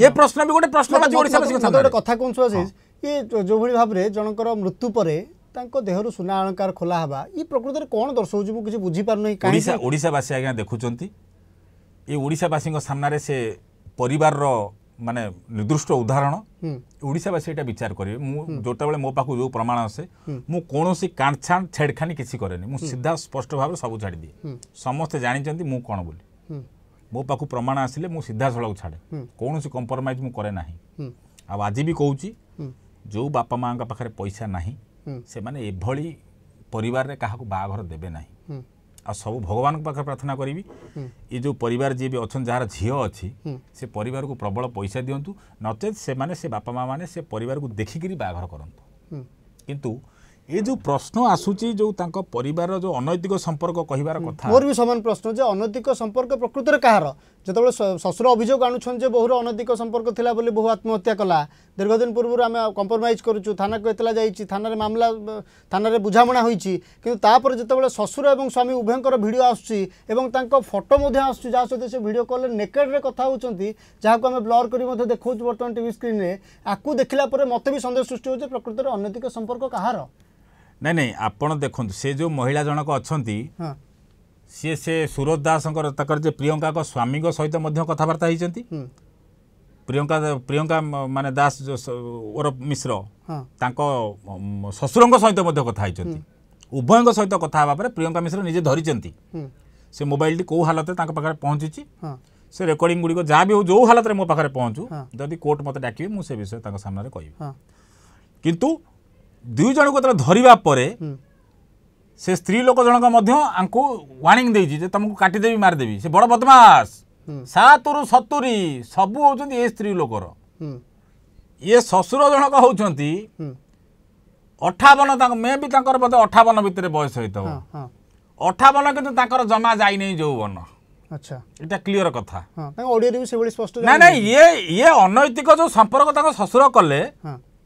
ଏ ପ୍ରଶ୍ନ ବି ଗୋଟେ ପ୍ରଶ୍ନବାଚୀ ଓଡ଼ିଶାବାସୀ ଗୋଟେ କଥା କୁହନ୍ତୁ ଆଶିଷ ଇଏ ଯେଉଁଭଳି ଭାବରେ ଜଣଙ୍କର ମୃତ୍ୟୁ ପରେ ତାଙ୍କ ଦେହରୁ ସୁନା ଅଳଙ୍କାର ଖୋଲା ହେବା ଇ ପ୍ରକୃତରେ କ'ଣ ଦର୍ଶାଉଛି ମୁଁ କିଛି ବୁଝିପାରୁନି ଓଡ଼ିଶା ଓଡ଼ିଶାବାସୀ ଆଜ୍ଞା ଦେଖୁଛନ୍ତି ଏ ଓଡ଼ିଶାବାସୀଙ୍କ ସାମ୍ନାରେ ସେ ପରିବାରର ମାନେ ନିର୍ଦ୍ଦିଷ୍ଟ ଉଦାହରଣ ଓଡ଼ିଶାବାସୀ ଏଇଟା ବିଚାର କରିବେ ମୁଁ ଯେତେବେଳେ ମୋ ପାଖକୁ ଯେଉଁ ପ୍ରମାଣ ଆସେ ମୁଁ କୌଣସି କାଣ୍ଛାଣ ଛେଡ଼ଖାନି କିଛି କରେନି ମୁଁ ସିଧା ସ୍ପଷ୍ଟ ଭାବରେ ସବୁ ଛାଡ଼ିଦିଏ ସମସ୍ତେ ଜାଣିଛନ୍ତି ମୁଁ କ'ଣ ବୋଲି ମୋ ପାଖକୁ ପ୍ରମାଣ ଆସିଲେ ମୁଁ ସିଧାସଳଖ ଛାଡ଼େ କୌଣସି କମ୍ପ୍ରମାଇଜ୍ ମୁଁ କରେ ନାହିଁ ଆଉ ଆଜି ବି କହୁଛି ଯେଉଁ ବାପା ମାଆଙ୍କ ପାଖରେ ପଇସା ନାହିଁ ସେମାନେ ଏଭଳି ପରିବାରରେ କାହାକୁ ବାହାଘର ଦେବେ ନାହିଁ ଆଉ ସବୁ ଭଗବାନଙ୍କ ପାଖରେ ପ୍ରାର୍ଥନା କରିବି ଏ ଯେଉଁ ପରିବାର ଯିଏ ବି ଅଛନ୍ତି ଯାହାର ଝିଅ ଅଛି ସେ ପରିବାରକୁ ପ୍ରବଳ ପଇସା ଦିଅନ୍ତୁ ନଚେତ୍ ସେମାନେ ସେ ବାପା ମା ମାନେ ସେ ପରିବାରକୁ ଦେଖିକିରି ବାହାଘର କରନ୍ତୁ କିନ୍ତୁ ଏ ଯେଉଁ ପ୍ରଶ୍ନ ଆସୁଛି ଯେଉଁ ତାଙ୍କ ପରିବାରର ଯେଉଁ ଅନୈତିକ ସମ୍ପର୍କ କହିବାର କଥା ମୋର ବି ସମାନ ପ୍ରଶ୍ନ କାହାର যেতবে শ্বশুর অভিযোগ আনুছেন যে বহুর অনধিক সম্পর্ক লা বলে বহু আত্মহত্যা কলা দীর্ঘদিন পূর্ব আমি কম্প্রোমাইজ করছু থানাকে এতলা যাইছি থানার মামলা থানার বুঝামণা হয়েছি কিন্তু তাপরে যেতবে শ্বশুর এবং স্বামী উভয়ঙ্কর ভিডিও আসুচি এবং তাঙ্ক ফটো মধ্যে আসুচি যা সহ সে ভিডিও কলে নেকেডে কথা হচ্ছেন যা আমি ব্লর করে মধ্যে দেখছি বর্তমান টিভি স্ক্রিনে আকু দেখিলা পরে মতো বি সন্দেহ সৃষ্টি হচ্ছে প্রকৃতরে অনৈতিক সম্পর্ক কাহার নাই নাই আপনার দেখুন সে যে মহিলা জনক অনেক ସିଏ ସେ ସୁରଜ ଦାସଙ୍କର ତାଙ୍କର ଯେ ପ୍ରିୟଙ୍କାଙ୍କ ସ୍ୱାମୀଙ୍କ ସହିତ ମଧ୍ୟ କଥାବାର୍ତ୍ତା ହେଇଛନ୍ତି ପ୍ରିୟଙ୍କା ପ୍ରିୟଙ୍କା ମାନେ ଦାସ ଓରଫ ମିଶ୍ର ତାଙ୍କ ଶ୍ୱଶୁରଙ୍କ ସହିତ ମଧ୍ୟ କଥା ହେଇଛନ୍ତି ଉଭୟଙ୍କ ସହିତ କଥା ହେବା ପରେ ପ୍ରିୟଙ୍କା ମିଶ୍ର ନିଜେ ଧରିଛନ୍ତି ସେ ମୋବାଇଲଟି କେଉଁ ହାଲତରେ ତାଙ୍କ ପାଖରେ ପହଞ୍ଚିଛି ସେ ରେକର୍ଡିଂ ଗୁଡ଼ିକ ଯାହା ବି ହେଉ ଯେଉଁ ହାଲତରେ ମୋ ପାଖରେ ପହଞ୍ଚୁ ଯଦି କୋର୍ଟ ମୋତେ ଡାକିବେ ମୁଁ ସେ ବିଷୟରେ ତାଙ୍କ ସାମ୍ନାରେ କହିବି କିନ୍ତୁ ଦୁଇ ଜଣଙ୍କୁ ଯେତେବେଳେ ଧରିବା ପରେ ସେ ସ୍ତ୍ରୀ ଲୋକ ଜଣକ ମଧ୍ୟ ଆଙ୍କୁ ୱାର୍ଣ୍ଣିଂ ଦେଇଛି ଯେ ତମକୁ କାଟିଦେବି ମାରିଦେବି ସେ ବଡ଼ ବଦମାସ ସାତରୁ ସତୁରୀ ସବୁ ହେଉଛନ୍ତି ଏ ସ୍ତ୍ରୀ ଲୋକର ଇଏ ଶ୍ୱଶୁର ଜଣକ ହେଉଛନ୍ତି ଅଠାବନ ତାଙ୍କ ମେ ବି ତାଙ୍କର ବୋଧେ ଅଠାବନ ଭିତରେ ବୟସ ହେଇଥିବ ଅଠାବନ କିନ୍ତୁ ତାଙ୍କର ଜମା ଯାଇନି ଯୌବନ ଆଚ୍ଛା ଏଇଟା କ୍ଲିଅର କଥା ନାଇଁ ନାଇଁ ଇଏ ଇଏ ଅନୈତିକ ଯୋଉ ସମ୍ପର୍କ ତାଙ୍କ ଶ୍ୱଶୁର କଲେ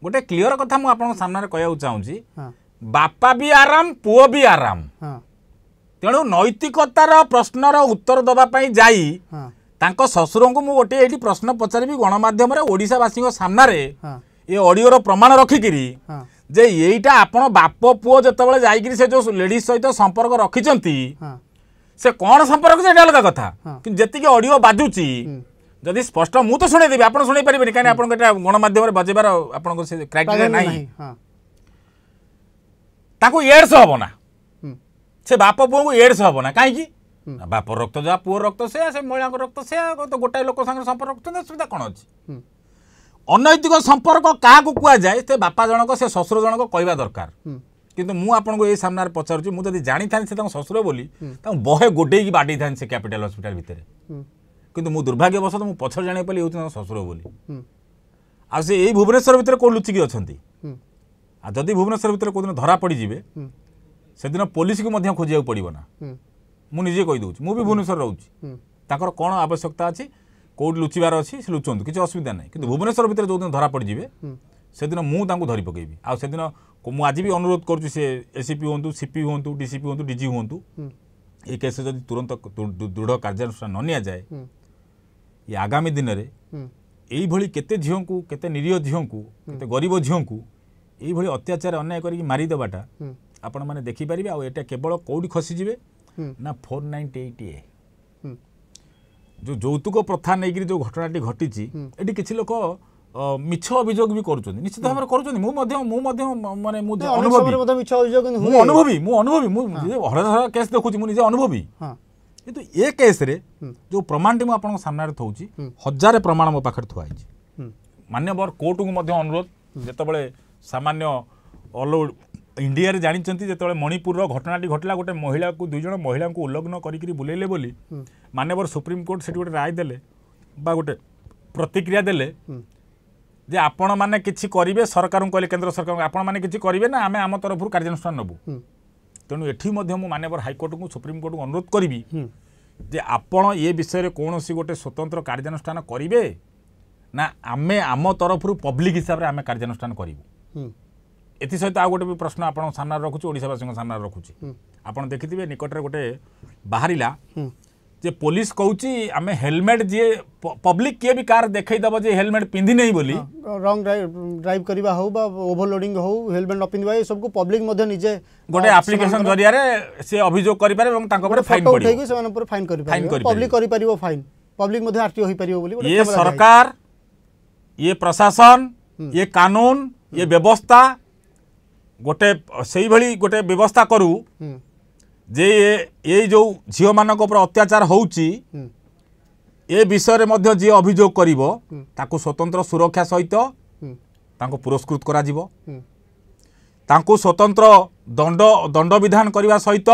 ଗୋଟେ କ୍ଲିଅର କଥା ମୁଁ ଆପଣଙ୍କ ସାମ୍ନାରେ କହିବାକୁ ଚାହୁଁଛି ବାପା ବି ଆରାମ ପୁଅ ବି ଆରାମ ତେଣୁ ନୈତିକତାର ପ୍ରଶ୍ନର ଉତ୍ତର ଦେବା ପାଇଁ ଯାଇ ତାଙ୍କ ଶ୍ୱଶୁରଙ୍କୁ ମୁଁ ଗୋଟିଏ ଏଇଠି ପ୍ରଶ୍ନ ପଚାରିବି ଗଣମାଧ୍ୟମରେ ଓଡ଼ିଶାବାସୀଙ୍କ ସାମ୍ନାରେ ଏ ଅଡ଼ିଓର ପ୍ରମାଣ ରଖିକିରି ଯେ ଏଇଟା ଆପଣ ବାପ ପୁଅ ଯେତେବେଳେ ଯାଇକିରି ସେ ଯେଉଁ ଲେଡ଼ିଜ୍ ସହିତ ସମ୍ପର୍କ ରଖିଛନ୍ତି ସେ କ'ଣ ସମ୍ପର୍କ ସେଇଟା ଅଲଗା କଥା କିନ୍ତୁ ଯେତିକି ଅଡ଼ିଓ ବାଜୁଛି ଯଦି ସ୍ପଷ୍ଟ ମୁଁ ତ ଶୁଣେଇଦେବି ଆପଣ ଶୁଣେଇ ପାରିବେନି କାହିଁକି ଆପଣଙ୍କ ଏଇଟା ଗଣମାଧ୍ୟମରେ ବଜେଇବାର ଆପଣଙ୍କ ସେ କ୍ରାଇଟେରିଆ ନାହିଁ ତାଙ୍କୁ ଏଡ୍ସ ହେବ ନା ସେ ବାପ ପୁଅଙ୍କୁ ଏଡ୍ସ ହେବ ନା କାହିଁକି ବାପ ରକ୍ତ ଯାହା ପୁଅ ରକ୍ତ ସେୟା ସେ ମହିଳାଙ୍କ ରକ୍ତ ସେୟା ତ ଗୋଟାଏ ଲୋକ ସାଙ୍ଗରେ ସମ୍ପର୍କ ରଖୁଛନ୍ତି ଅସୁବିଧା କ'ଣ ଅଛି ଅନୈତିକ ସମ୍ପର୍କ କାହାକୁ କୁହାଯାଏ ସେ ବାପା ଜଣକ ସେ ଶ୍ୱଶୁର ଜଣକ କହିବା ଦରକାର କିନ୍ତୁ ମୁଁ ଆପଣଙ୍କୁ ଏଇ ସାମ୍ନାରେ ପଚାରୁଛି ମୁଁ ଯଦି ଜାଣିଥାନ୍ତି ସେ ତାଙ୍କ ଶ୍ୱଶୁର ବୋଲି ତାଙ୍କୁ ବହେ ଗୋଡ଼େଇକି ବାଡ଼େଇଥାନ୍ତି ସେ କ୍ୟାପିଟାଲ ହସ୍ପିଟାଲ ଭିତରେ କିନ୍ତୁ ମୁଁ ଦୁର୍ଭାଗ୍ୟବଶତଃ ମୁଁ ପଛରେ ଜାଣିପାରିଲି ହେଉଛି ତାଙ୍କ ଶ୍ୱଶୁର ବୋଲି ଆଉ ସେ ଏଇ ଭୁବନେଶ୍ୱର ଭିତରେ କେଉଁ ଲୁଚିକି ଅଛନ୍ତି আর যদি ভুবনেশ্বর ভিতরে কোদিন ধরা পড়িযে সেদিন পুলিশকে মধ্যে খোঁজা পড়ব না মু নিজে কইদি মু ভুবনেশ্বর রয়েছি তাঁর কোণ আবশ্যকতা আছে কোটি লুচিবার অছি সে লুচন্তু কিছু অসুবিধা নাই কিন্তু ভুবনেশ্বর ভিতরে যেদিন ধরা পড়িযে সেদিন মু তাঁকু ধরি পকাইবি আদিন মু আজ বি অনুরোধ করছি সে এসিপি হুম সিপি হুম ডিসিপি হুম ডিজি হুম এই কেসে যদি তুরন্ত দৃঢ় কার্যানুষ্ঠান ন নিয়া যায় ଏ ଆଗାମୀ ଦିନରେ ଏଇଭଳି କେତେ ଝିଅଙ୍କୁ କେତେ ନିରୀହ ଝିଅଙ୍କୁ କେତେ ଗରିବ ଝିଅଙ୍କୁ এইভাবে অত্যাচার অন্যায় করি মারিদেবাটা আপনার দেখিপারে আটা কেবল কোটি খসিযে না ফোর নাইনটি এইট এ যে যৌতুক প্রথা নেই যে ঘটনাটি ঘটিছি এটি কিছু লোক মিছ অভিযোগ বি করছেন নিশ্চিত ভাবে করছেন মু মধ্যে মু মধ্যে মানে মু অনুভবী মিছ অভিযোগ মু অনুভবী মু অনুভবী মু হরধরা কেস দেখুছি মু নিজে অনুভবী কিন্তু এ কেসরে যে প্রমাণটি মু আপনার সামনে থাকছি হাজারে প্রমাণ মো পাখে থুয়া হয়েছে মান্যবর কোর্টকু মধ্যে অনুরোধ যেতবে ସାମାନ୍ୟ ଅଲ ଇଣ୍ଡିଆରେ ଜାଣିଛନ୍ତି ଯେତେବେଳେ ମଣିପୁରର ଘଟଣାଟି ଘଟିଲା ଗୋଟେ ମହିଳାକୁ ଦୁଇ ଜଣ ମହିଳାଙ୍କୁ ଉଲ୍ଲଗ୍ନ କରିକି ବୁଲେଇଲେ ବୋଲି ମାନ୍ୟବର ସୁପ୍ରିମକୋର୍ଟ ସେଠି ଗୋଟେ ରାୟ ଦେଲେ ବା ଗୋଟେ ପ୍ରତିକ୍ରିୟା ଦେଲେ ଯେ ଆପଣମାନେ କିଛି କରିବେ ସରକାରଙ୍କୁ କହିଲେ କେନ୍ଦ୍ର ସରକାରଙ୍କୁ ଆପଣମାନେ କିଛି କରିବେ ନା ଆମେ ଆମ ତରଫରୁ କାର୍ଯ୍ୟାନୁଷ୍ଠାନ ନେବୁ ତେଣୁ ଏଠି ମଧ୍ୟ ମୁଁ ମାନ୍ୟବର ହାଇକୋର୍ଟଙ୍କୁ ସୁପ୍ରିମକୋର୍ଟଙ୍କୁ ଅନୁରୋଧ କରିବି ଯେ ଆପଣ ଏ ବିଷୟରେ କୌଣସି ଗୋଟେ ସ୍ୱତନ୍ତ୍ର କାର୍ଯ୍ୟାନୁଷ୍ଠାନ କରିବେ ନା ଆମେ ଆମ ତରଫରୁ ପବ୍ଲିକ ହିସାବରେ ଆମେ କାର୍ଯ୍ୟାନୁଷ୍ଠାନ କରିବୁ हम्म। एथस आ गोटे भी प्रश्न आप रखुचीवासियों सामने रखुच आपड़ देखि निकट में गोटे बाहर जे पुलिस कहि आम हेलमेट जी पब्लिक किए भी कार देखेदेव जी हेलमेट पिंधि नहीं बोली रंग ड्राइव करवा हूँ ओभरलोड हेलमेट न पिंधा सब कुछ पब्लिक गोटे आप्लिकेसन जरिया सी अभोग कर फाइन पब्लिक सरकार ये प्रशासन ये कानून ये व्यवस्था ଗୋଟେ ସେଇଭଳି ଗୋଟେ ବ୍ୟବସ୍ଥା କରୁ ଯେ ଏଇ ଯେଉଁ ଝିଅମାନଙ୍କ ଉପରେ ଅତ୍ୟାଚାର ହେଉଛି ଏ ବିଷୟରେ ମଧ୍ୟ ଯିଏ ଅଭିଯୋଗ କରିବ ତାକୁ ସ୍ୱତନ୍ତ୍ର ସୁରକ୍ଷା ସହିତ ତାଙ୍କୁ ପୁରସ୍କୃତ କରାଯିବ ତାଙ୍କୁ ସ୍ୱତନ୍ତ୍ର ଦଣ୍ଡ ଦଣ୍ଡବିଧାନ କରିବା ସହିତ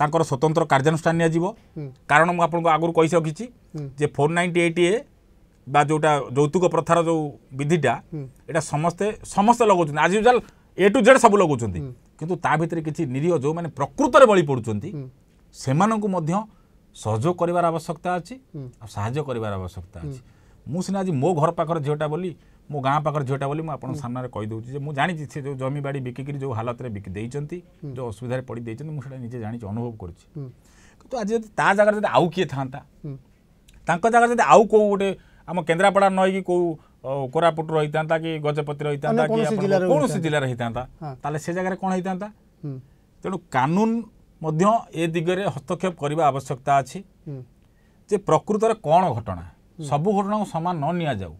ତାଙ୍କର ସ୍ୱତନ୍ତ୍ର କାର୍ଯ୍ୟାନୁଷ୍ଠାନ ନିଆଯିବ କାରଣ ମୁଁ ଆପଣଙ୍କୁ ଆଗରୁ କହିସାରିଛି ଯେ ଫୋର୍ ନାଇଣ୍ଟି ଏଇଟ୍ ଏ বা ଯେଉଁଟା ଯୌତୁକ ପ୍ରଥାର ଯେଉଁ ବିଧିଟା ଏଇଟା ସମସ୍ତେ ସମସ୍ତେ ଲଗାଉଛନ୍ତି ଆଜି ଜାଲ ଏ ଟୁ ଜେଡ୍ ସବୁ ଲଗାଉଛନ୍ତି କିନ୍ତୁ ତା ଭିତରେ କିଛି ନିରୀହ ଯେଉଁମାନେ ପ୍ରକୃତରେ ବଳି ପଡ଼ୁଛନ୍ତି ସେମାନଙ୍କୁ ମଧ୍ୟ ସହଯୋଗ କରିବାର ଆବଶ୍ୟକତା ଅଛି ଆଉ ସାହାଯ୍ୟ କରିବାର ଆବଶ୍ୟକତା ଅଛି ମୁଁ ସିନା ଆଜି ମୋ ଘର ପାଖରେ ଝିଅଟା ବୋଲି ମୋ ଗାଁ ପାଖରେ ଝିଅଟା ବୋଲି ମୁଁ ଆପଣଙ୍କ ସାମ୍ନାରେ କହିଦେଉଛି ଯେ ମୁଁ ଜାଣିଛି ସେ ଯେଉଁ ଜମିବାଡ଼ି ବିକିକିରି ଯେଉଁ ହାଲତରେ ବିକି ଦେଇଛନ୍ତି ଯେଉଁ ଅସୁବିଧାରେ ପଡ଼ି ଦେଇଛନ୍ତି ମୁଁ ସେଇଟା ନିଜେ ଜାଣିଛି ଅନୁଭବ କରୁଛି କିନ୍ତୁ ଆଜି ଯଦି ତା ଜାଗାରେ ଯଦି ଆଉ କିଏ ଥାନ୍ତା ତାଙ୍କ ଜାଗାରେ ଯଦି ଆଉ କେଉଁ ଗୋଟେ ଆମ କେନ୍ଦ୍ରାପଡ଼ା ନହେଇକି କେଉଁ କୋରାପୁଟ ରହିଥାନ୍ତା କି ଗଜପତି ରହିଥାନ୍ତା କି କୌଣସି ଜିଲ୍ଲାରେ ହେଇଥାନ୍ତା ତାହେଲେ ସେ ଜାଗାରେ କ'ଣ ହେଇଥାନ୍ତା ତେଣୁ କାନୁନ ମଧ୍ୟ ଏ ଦିଗରେ ହସ୍ତକ୍ଷେପ କରିବା ଆବଶ୍ୟକତା ଅଛି ଯେ ପ୍ରକୃତରେ କ'ଣ ଘଟଣା ସବୁ ଘଟଣାକୁ ସମାନ ନ ନିଆଯାଉ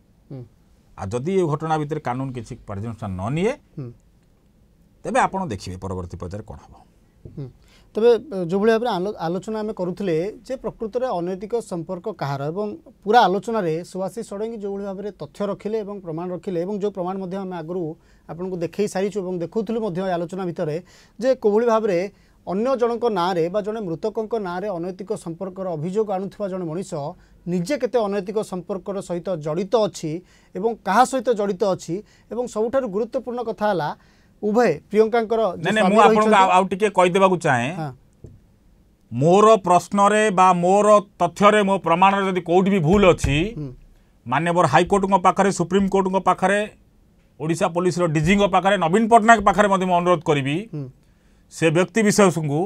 ଆଉ ଯଦି ଏ ଘଟଣା ଭିତରେ କାନୁନ କିଛି ପର୍ଯ୍ୟବେକ୍ଷଣ ନ ନିଏ ତେବେ ଆପଣ ଦେଖିବେ ପରବର୍ତ୍ତୀ ପର୍ଯ୍ୟାୟରେ କ'ଣ ହେବ তবে যেভাবে ভাবে আলোচনা আমি করুলে যে প্রকৃতির অনৈতিক সম্পর্ক কাহার এবং পুরা আলোচনার সুভাশিষ ষড়ঙ্গী যেভাবে ভাবে তথ্য রখিলে এবং প্রমাণ রখিলে এবং যে প্রমাণ আমি আগর আপনার দেখে সারিছু এবং দেখুলু আলোচনা ভিতরে যে কোভাবে ভাবে অন্য জনক না বা জন মৃতকঙ্ক না অনৈতিক সম্পর্কর অভিযোগ আনুথিবা জন মানুষ নিজে কেতে অনৈতিক সম্পর্কর সহ জড়িত অ এবং কাহ সহ জড়িত অছি সবুঠার গুরুত্বপূর্ণ কথা হল ଉଭୟ ପ୍ରିୟଙ୍କାଙ୍କର ଆଉ ଟିକେ କହିଦେବାକୁ ଚାହେଁ ମୋର ପ୍ରଶ୍ନରେ ବା ମୋର ତଥ୍ୟରେ ମୋ ପ୍ରମାଣରେ ଯଦି କେଉଁଠି ବି ଭୁଲ ଅଛି ମାନ୍ୟବର ହାଇକୋର୍ଟଙ୍କ ପାଖରେ ସୁପ୍ରିମକୋର୍ଟଙ୍କ ପାଖରେ ଓଡ଼ିଶା ପୋଲିସର ଡିଜିଙ୍କ ପାଖରେ ନବୀନ ପଟ୍ଟନାୟକ ପାଖରେ ମଧ୍ୟ ମୁଁ ଅନୁରୋଧ କରିବି ସେ ବ୍ୟକ୍ତି ବିଶେଷଙ୍କୁ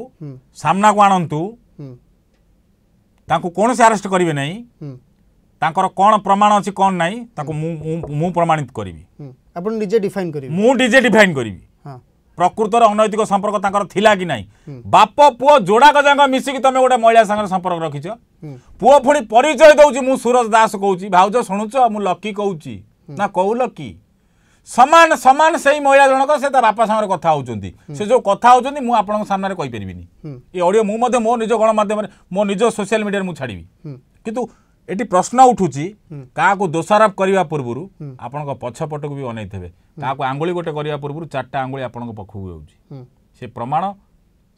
ସାମ୍ନାକୁ ଆଣନ୍ତୁ ତାଙ୍କୁ କୌଣସି ଆରେଷ୍ଟ କରିବେ ନାହିଁ ତାଙ୍କର କ'ଣ ପ୍ରମାଣ ଅଛି କ'ଣ ନାହିଁ ତାକୁ ମୁଁ ମୁଁ ପ୍ରମାଣିତ କରିବି ଆପଣ ନିଜେ ଡିଫାଇନ୍ କରିବେ ମୁଁ ନିଜେ ଡିଫାଇନ୍ କରିବି ପ୍ରକୃତର ଅନୈତିକ ସମ୍ପର୍କ ତାଙ୍କର ଥିଲା କି ନାହିଁ ବାପ ପୁଅ ଯୋଡ଼ାକ ଯାକ ମିଶିକି ତମେ ଗୋଟେ ମହିଳା ସାଙ୍ଗରେ ସମ୍ପର୍କ ରଖିଛ ପୁଅ ପୁଣି ପରିଚୟ ଦେଉଛି ମୁଁ ସୁରଜ ଦାସ କହୁଛି ଭାଉଜ ଶୁଣୁଛ ମୁଁ ଲକି କହୁଛି ନା କହୁ ଲକି ସମାନ ସମାନ ସେଇ ମହିଳା ଜଣକ ସେ ତା ବାପା ସାଙ୍ଗରେ କଥା ହେଉଛନ୍ତି ସେ ଯେଉଁ କଥା ହେଉଛନ୍ତି ମୁଁ ଆପଣଙ୍କ ସାମ୍ନାରେ କହିପାରିବିନି ଏ ଅଡ଼ିଓ ମୁଁ ମଧ୍ୟ ମୋ ନିଜ ଗଣମାଧ୍ୟମରେ ମୋ ନିଜ ସୋସିଆଲ ମିଡ଼ିଆରେ ମୁଁ ଛାଡ଼ିବି କିନ୍ତୁ ଏଠି ପ୍ରଶ୍ନ ଉଠୁଛି କାହାକୁ ଦୋଷାରୋପ କରିବା ପୂର୍ବରୁ ଆପଣଙ୍କ ପଛପଟକୁ ବି ଅନେଇଥିବେ କାହାକୁ ଆଙ୍ଗୁଳି ଗୋଟେ କରିବା ପୂର୍ବରୁ ଚାରିଟା ଆଙ୍ଗୁଳି ଆପଣଙ୍କ ପାଖକୁ ଯାଉଛି ସେ ପ୍ରମାଣ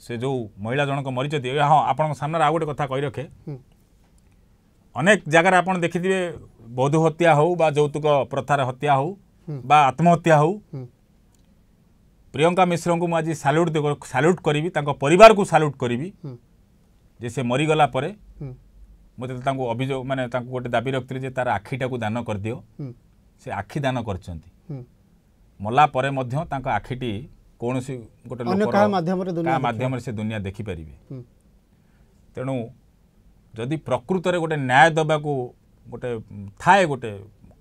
ସେ ଯେଉଁ ମହିଳା ଜଣକ ମରିଛନ୍ତି ହଁ ଆପଣଙ୍କ ସାମ୍ନାରେ ଆଉ ଗୋଟେ କଥା କହି ରଖେ ଅନେକ ଜାଗାରେ ଆପଣ ଦେଖିଥିବେ ବଧୁ ହତ୍ୟା ହେଉ ବା ଯୌତୁକ ପ୍ରଥାରେ ହତ୍ୟା ହେଉ ବା ଆତ୍ମହତ୍ୟା ହେଉ ପ୍ରିୟଙ୍କା ମିଶ୍ରଙ୍କୁ ମୁଁ ଆଜି ସାଲ୍ୟୁଟ୍ ସାଲ୍ୟୁଟ୍ କରିବି ତାଙ୍କ ପରିବାରକୁ ସାଲ୍ୟୁଟ୍ କରିବି ଯେ ସେ ମରିଗଲା ପରେ ମୁଁ ଯେତେବେଳେ ତାଙ୍କୁ ଅଭିଯୋଗ ମାନେ ତାଙ୍କୁ ଗୋଟେ ଦାବି ରଖିଥିଲି ଯେ ତାର ଆଖିଟାକୁ ଦାନ କରିଦିଅ ସେ ଆଖି ଦାନ କରିଛନ୍ତି ମଲା ପରେ ମଧ୍ୟ ତାଙ୍କ ଆଖିଟି କୌଣସି ଗୋଟେ କାହା ମାଧ୍ୟମରେ ସେ ଦୁନିଆ ଦେଖିପାରିବେ ତେଣୁ ଯଦି ପ୍ରକୃତରେ ଗୋଟେ ନ୍ୟାୟ ଦେବାକୁ ଗୋଟେ ଥାଏ ଗୋଟେ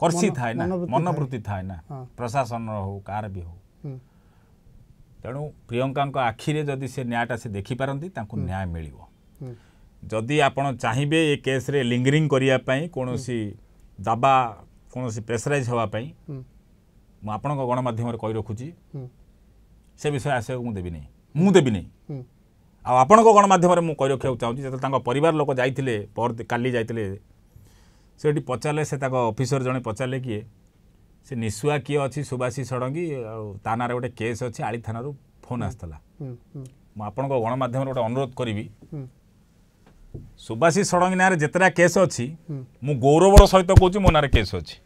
କର୍ସି ଥାଏ ନା ମନୋବୃତ୍ତି ଥାଏ ନା ପ୍ରଶାସନର ହଉ କାହାର ବି ହଉ ତେଣୁ ପ୍ରିୟଙ୍କାଙ୍କ ଆଖିରେ ଯଦି ସେ ନ୍ୟାୟଟା ସେ ଦେଖିପାରନ୍ତି ତାଙ୍କୁ ନ୍ୟାୟ ମିଳିବ ଯଦି ଆପଣ ଚାହିଁବେ ଏ କେସ୍ରେ ଲିଙ୍ଗରିଂ କରିବା ପାଇଁ କୌଣସି ଦାବା କୌଣସି ପ୍ରେସରାଇଜ୍ ହେବା ପାଇଁ ମୁଁ ଆପଣଙ୍କ ଗଣମାଧ୍ୟମରେ କହି ରଖୁଛି ସେ ବିଷୟ ଆସିବାକୁ ମୁଁ ଦେବିନି ମୁଁ ଦେବିନି ଆଉ ଆପଣଙ୍କ ଗଣମାଧ୍ୟମରେ ମୁଁ କହି ରଖିବାକୁ ଚାହୁଁଛି ଯେତେବେଳେ ତାଙ୍କ ପରିବାର ଲୋକ ଯାଇଥିଲେ ପର କାଲି ଯାଇଥିଲେ ସେଠି ପଚାରିଲେ ସେ ତାଙ୍କ ଅଫିସର ଜଣେ ପଚାରିଲେ କିଏ ସେ ନିଶୁଆ କିଏ ଅଛି ସୁବାସୀ ଷଡ଼ଙ୍ଗୀ ଆଉ ତା ନାଁରେ ଗୋଟେ କେସ୍ ଅଛି ଆଳି ଥାନାରୁ ଫୋନ୍ ଆସିଥିଲା ମୁଁ ଆପଣଙ୍କ ଗଣମାଧ୍ୟମରେ ଗୋଟେ ଅନୁରୋଧ କରିବି ସୁବାଶିଷ ଷଡ଼ଙ୍ଗୀ ନାଁରେ ଯେତେଟା କେସ୍ ଅଛି ମୁଁ ଗୌରବର ସହିତ କହୁଛି ମୋ ନାଁରେ କେସ୍ ଅଛି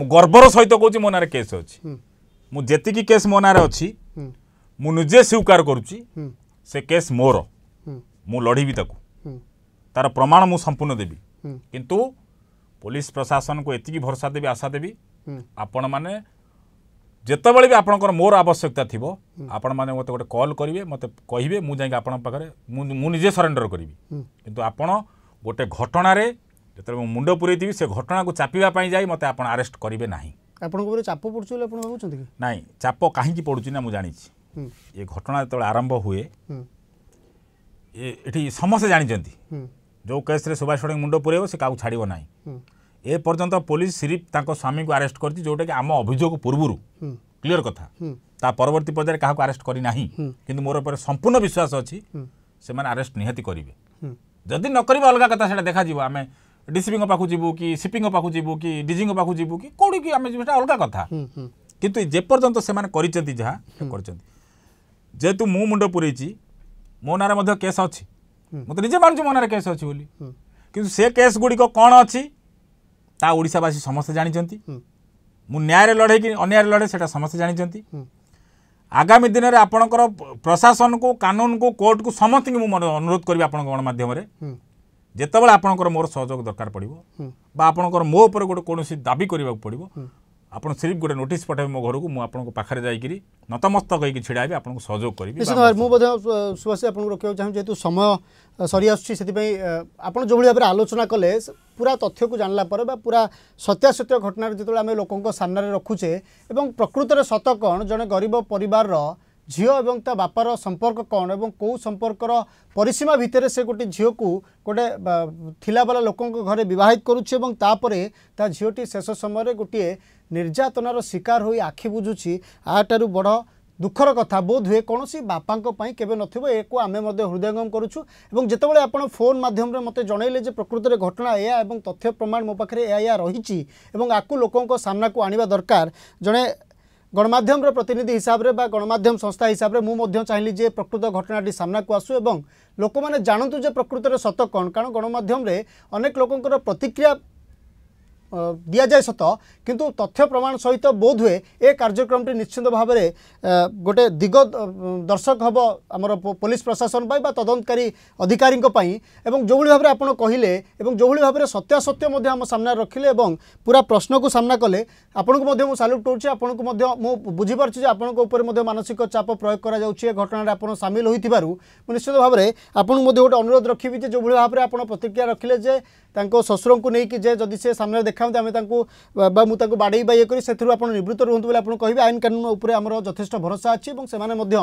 ମୁଁ ଗର୍ବର ସହିତ କହୁଛି ମୋ ନାଁରେ କେସ୍ ଅଛି ମୁଁ ଯେତିକି କେସ୍ ମୋ ନାଁରେ ଅଛି ମୁଁ ନିଜେ ସ୍ୱୀକାର କରୁଛି ସେ କେସ୍ ମୋର ମୁଁ ଲଢ଼ିବି ତାକୁ ତାର ପ୍ରମାଣ ମୁଁ ସମ୍ପୂର୍ଣ୍ଣ ଦେବି କିନ୍ତୁ ପୋଲିସ ପ୍ରଶାସନକୁ ଏତିକି ଭରସା ଦେବି ଆଶା ଦେବି ଆପଣମାନେ যেতবে বি আপনার মোর আবশ্যকতা থাকবে আপন মানে মতো গোটে কল করবে মতো কহবে মু যাই আপনার পাখে মু নিজে সরেন্ডর করবি কিন্তু আপনার গোটে ঘটনার যেত মুন্ড পুরাইবি সে ঘটনাকে চাপিবা যাই মতো আপনার আরেস্ট করবে না ଆପଣଙ୍କ ଉପରେ ଚାପ ପଡ଼ୁଛି ବୋଲି ଆପଣ ଭାବୁଛନ୍ତି କି ନାଇଁ ଚାପ କାହିଁକି ପଡ଼ୁଛି ନା ମୁଁ ଜାଣିଛି ଏ ଘଟଣା ଯେତେବେଳେ ଆରମ୍ଭ ହୁଏ ଏଠି ସମସ୍ତେ ଜାଣିଛନ୍ତି ଯେଉଁ କେସ୍ରେ ସୁଭାଷ ଷଡ଼ଙ୍ଗୀ ମୁଣ୍ଡ ପୁରେଇବ ସେ କାହାକୁ ଛାଡ଼ିବ ନାହିଁ ଏ ପର୍ଯ୍ୟନ୍ତ ପୋଲିସ ସିରିଫ ତାଙ୍କ ସ୍ୱାମୀକୁ ଆରେଷ୍ଟ କରିଛି ଯେଉଁଟାକି ଆମ ଅଭିଯୋଗ ପୂର୍ବରୁ କ୍ଲିଅର କଥା ତା ପରବର୍ତ୍ତୀ ପର୍ଯ୍ୟାୟରେ କାହାକୁ ଆରେଷ୍ଟ କରିନାହିଁ କିନ୍ତୁ ମୋର ଉପରେ ସମ୍ପୂର୍ଣ୍ଣ ବିଶ୍ୱାସ ଅଛି ସେମାନେ ଆରେଷ୍ଟ ନିହାତି କରିବେ ଯଦି ନ କରିବେ ଅଲଗା କଥା ସେଇଟା ଦେଖାଯିବ ଆମେ ଡିସିପିଙ୍କ ପାଖକୁ ଯିବୁ କି ସିପିଙ୍କ ପାଖକୁ ଯିବୁ କି ଡିଜିଙ୍କ ପାଖକୁ ଯିବୁ କି କେଉଁଠିକି ଆମେ ଯିବୁ ସେଇଟା ଅଲଗା କଥା କିନ୍ତୁ ଯେପର୍ଯ୍ୟନ୍ତ ସେମାନେ କରିଛନ୍ତି ଯାହା କରିଛନ୍ତି ଯେହେତୁ ମୁଁ ମୁଣ୍ଡ ପୁରେଇଛି ମୋ ନାଁରେ ମଧ୍ୟ କେସ୍ ଅଛି ମୁଁ ତ ନିଜେ ମାନୁଛି ମୋ ନାଁରେ କେସ୍ ଅଛି ବୋଲି କିନ୍ତୁ ସେ କେସ୍ ଗୁଡ଼ିକ କ'ଣ ଅଛି তা ওড়িশাবাসী সমস্তে জাঁচান মু ন্যায় লড়াই কি অন্যায় লড়াই সেটা সমস্তে জাঁচান আগামী দিনের আপনার প্রশাসন কু কানুন কু কোর্ট কু সমস্ত অনুরোধ করবি আপনার গণমাধ্যমে যেতবে আপনার মোর সহযোগ দরকার পড়ব বা আপনার মো উপরে গোটে কৌশি দাবি করা পড়ব আপনার সিফ গোটে নোটিস পঠাইবে মো ঘরক মু আপনার পাখে যাইকি নতমস্তক হয়ে ছিড়াইবি আপনার সহযোগ করবি মু সুভাষী আপনার রক্ষা চাহুন যেহেতু সময় সরি আসুচি সেপাই আপনার যেভাবে ভাবে আলোচনা কলে ପୁରା ତଥ୍ୟକୁ ଜାଣିଲା ପରେ ବା ପୁରା ସତ୍ୟାସତ୍ୟ ଘଟଣାରେ ଯେତେବେଳେ ଆମେ ଲୋକଙ୍କ ସାମ୍ନାରେ ରଖୁଛେ ଏବଂ ପ୍ରକୃତରେ ସତ କ'ଣ ଜଣେ ଗରିବ ପରିବାରର ଝିଅ ଏବଂ ତା ବାପାର ସମ୍ପର୍କ କ'ଣ ଏବଂ କେଉଁ ସମ୍ପର୍କର ପରିସୀମା ଭିତରେ ସେ ଗୋଟେ ଝିଅକୁ ଗୋଟେ ଥିଲାବାଲା ଲୋକଙ୍କ ଘରେ ବିବାହିତ କରୁଛି ଏବଂ ତାପରେ ତା ଝିଅଟି ଶେଷ ସମୟରେ ଗୋଟିଏ ନିର୍ଯାତନାର ଶିକାର ହୋଇ ଆଖି ବୁଝୁଛି ଆଠାରୁ ବଡ଼ দুঃখর কথা বোধ হুয়ে কৌশি বাপা কেবে নথিব একু আমি হৃদয়ঙ্গম করছু এবং যেতবে আপনার ফোন মাধ্যমে মতো জনাইলে যে প্রকৃতরে ঘটনা এয়া এবং তথ্য প্রমাণ মো পাখে এয়া রয়েছে এবং আকু লোক সামনাকু আনবা দরকার জনে গণমাধ্যমর প্রতিনিধি হিসাবে বা গণমাধ্যম সংস্থা হিসাবে মু চাইলি যে প্রকৃত ঘটনাটি সামনাকু আসু এবং লোক মানে জাণতু যে প্রকৃতরে সত কণ কারণ গণমাধ্যমে অনেক লোকর প্রতিক্রিয়া দিয়াযায় সত কিন্তু তথ্য প্রমাণ সহিত বোধহুয়ে এ কার্যক্রমটি নিশ্চিত ভাবে গোটে দিগ দর্শক হব আমার পুলিশ প্রশাসন পাই বা তদন্তকারী অধিকারী এবং যেভাবে ভাবে আপনার কহিলে এবং যেভাবে ভাবে সত্যাসত্য আমার সামনে রাখলে এবং পুরা প্রশ্নকু সামনা কলে আপনার সালুট করছি আপনার বুঝিপারছি যে আপনার উপরে মানসিক চাপ প্রয়োগ করা যাচ্ছে এ ঘটনার আপনার সামিল হয়ে নিশ্চিত ভাবে আপনার গোটে অনুরোধ রাখবি যে যেভাবে ভাবে আপনার প্রতিক্রিয়া রাখলে যে তাঁর শ্বশুর নেই যে যদি সে সামনে দেখা ଦେଖାନ୍ତି ଆମେ ତାଙ୍କୁ ବା ମୁଁ ତାଙ୍କୁ ବାଡ଼େଇ ବା ଇଏ କରି ସେଥିରୁ ଆପଣ ନିବୃତ୍ତ ରୁହନ୍ତୁ ବୋଲି ଆପଣ କହିବେ ଆଇନ କାନୁନ ଉପରେ ଆମର ଯଥେଷ୍ଟ ଭରସା ଅଛି ଏବଂ ସେମାନେ ମଧ୍ୟ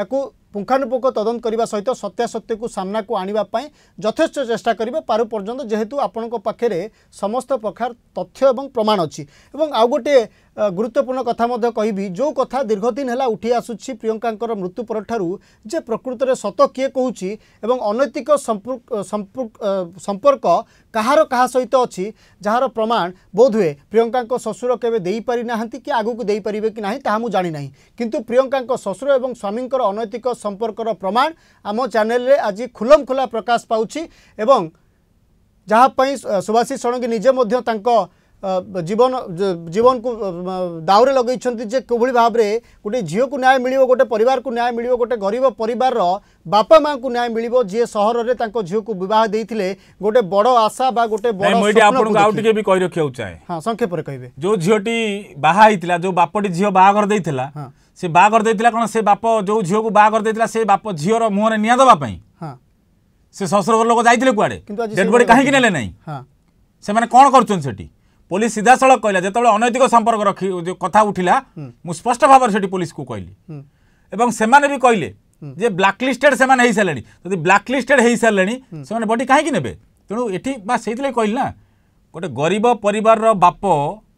ୟାକୁ ପୁଙ୍ଖାନୁପୁଙ୍ଖ ତଦନ୍ତ କରିବା ସହିତ ସତ୍ୟାସତ୍ୟକୁ ସାମ୍ନାକୁ ଆଣିବା ପାଇଁ ଯଥେଷ୍ଟ ଚେଷ୍ଟା କରିବେ ପାରୁ ପର୍ଯ୍ୟନ୍ତ ଯେହେତୁ ଆପଣଙ୍କ ପାଖରେ ସମସ୍ତ ପ୍ରକାର ତଥ୍ୟ ଏବଂ ପ୍ରମାଣ ଅଛି ଏବଂ ଆଉ ଗୋଟିଏ ଗୁରୁତ୍ୱପୂର୍ଣ୍ଣ କଥା ମଧ୍ୟ କହିବି ଯେଉଁ କଥା ଦୀର୍ଘଦିନ ହେଲା ଉଠି ଆସୁଛି ପ୍ରିୟଙ୍କାଙ୍କର ମୃତ୍ୟୁ ପରଠାରୁ ଯେ ପ୍ରକୃତରେ ସତ କିଏ କହୁଛି ଏବଂ ଅନୈତିକ ସମ୍ପର୍କ କାହାର କାହା ସହିତ ଅଛି ଯାହାର ପ୍ରମାଣ ବୋଧ ହୁଏ ପ୍ରିୟଙ୍କାଙ୍କ ଶ୍ୱଶୁର କେବେ ଦେଇପାରିନାହାନ୍ତି କି ଆଗକୁ ଦେଇପାରିବେ କି ନାହିଁ ତାହା ମୁଁ ଜାଣିନାହିଁ କିନ୍ତୁ ପ୍ରିୟଙ୍କାଙ୍କ ଶ୍ୱଶୁର ଏବଂ ସ୍ୱାମୀଙ୍କର ଅନୈତିକ সম্পর্কর প্রমাণ আম চ্যানেলে আজ খুলম খোলা প্রকাশ পাচ্ছি এবং যাহাপাই সুভাষিষ ষড়ঙ্গী নিজে মধ্যে তাঙ্ক জীবন জীবনকু দাউরে লগাইছেন যে কিভাবে ভাবে গোটে ঝিউকু ন্যায় মিলব গোটে পরিবারকু ন্যায় মিলব গোটে গরিব পরিবারর বাপা মাঙ্কু ন্যায় মিলব যিয়ে সহরের তাঙ্ক ঝিউকু বিবাহ দেইতিলে গোটে বড় আশা বা গোটে বড় মই আপনাকে আউ টিকে বি কই রাখিয়াও চাই হ্যাঁ সংক্ষেপে কইবে যে ঝিউটি বাহা হইতিলা যে বাপটি ঝিউ বাহাঘর দেইতিলা হ্যাঁ ସେ ବାହା କରିଦେଇଥିଲା କ'ଣ ସେ ବାପ ଯେଉଁ ଝିଅକୁ ବାହା କରିଦେଇଥିଲା ସେ ବାପ ଝିଅର ମୁହଁରେ ନିଆଁ ଦେବା ପାଇଁ ସେ ଶ୍ୱଶୁର ଘର ଲୋକ ଯାଇଥିଲେ କୁଆଡ଼େ ଡେଡ୍ ବଡି କାହିଁକି ନେଲେ ନାହିଁ ସେମାନେ କ'ଣ କରୁଛନ୍ତି ସେଠି ପୋଲିସ ସିଧାସଳଖ କହିଲା ଯେତେବେଳେ ଅନୈତିକ ସମ୍ପର୍କ ରଖି ଯେଉଁ କଥା ଉଠିଲା ମୁଁ ସ୍ପଷ୍ଟ ଭାବରେ ସେଠି ପୋଲିସକୁ କହିଲି ଏବଂ ସେମାନେ ବି କହିଲେ ଯେ ବ୍ଲାକ୍ଲିଷ୍ଟେଡ୍ ସେମାନେ ହେଇସାରିଲେଣି ଯଦି ବ୍ଲାକ୍ଲିଷ୍ଟେଡ୍ ହେଇସାରିଲେଣି ସେମାନେ ବଡି କାହିଁକି ନେବେ ତେଣୁ ଏଠି ବା ସେଇଥିଲାଗି କହିଲି ନା ଗୋଟେ ଗରିବ ପରିବାରର ବାପ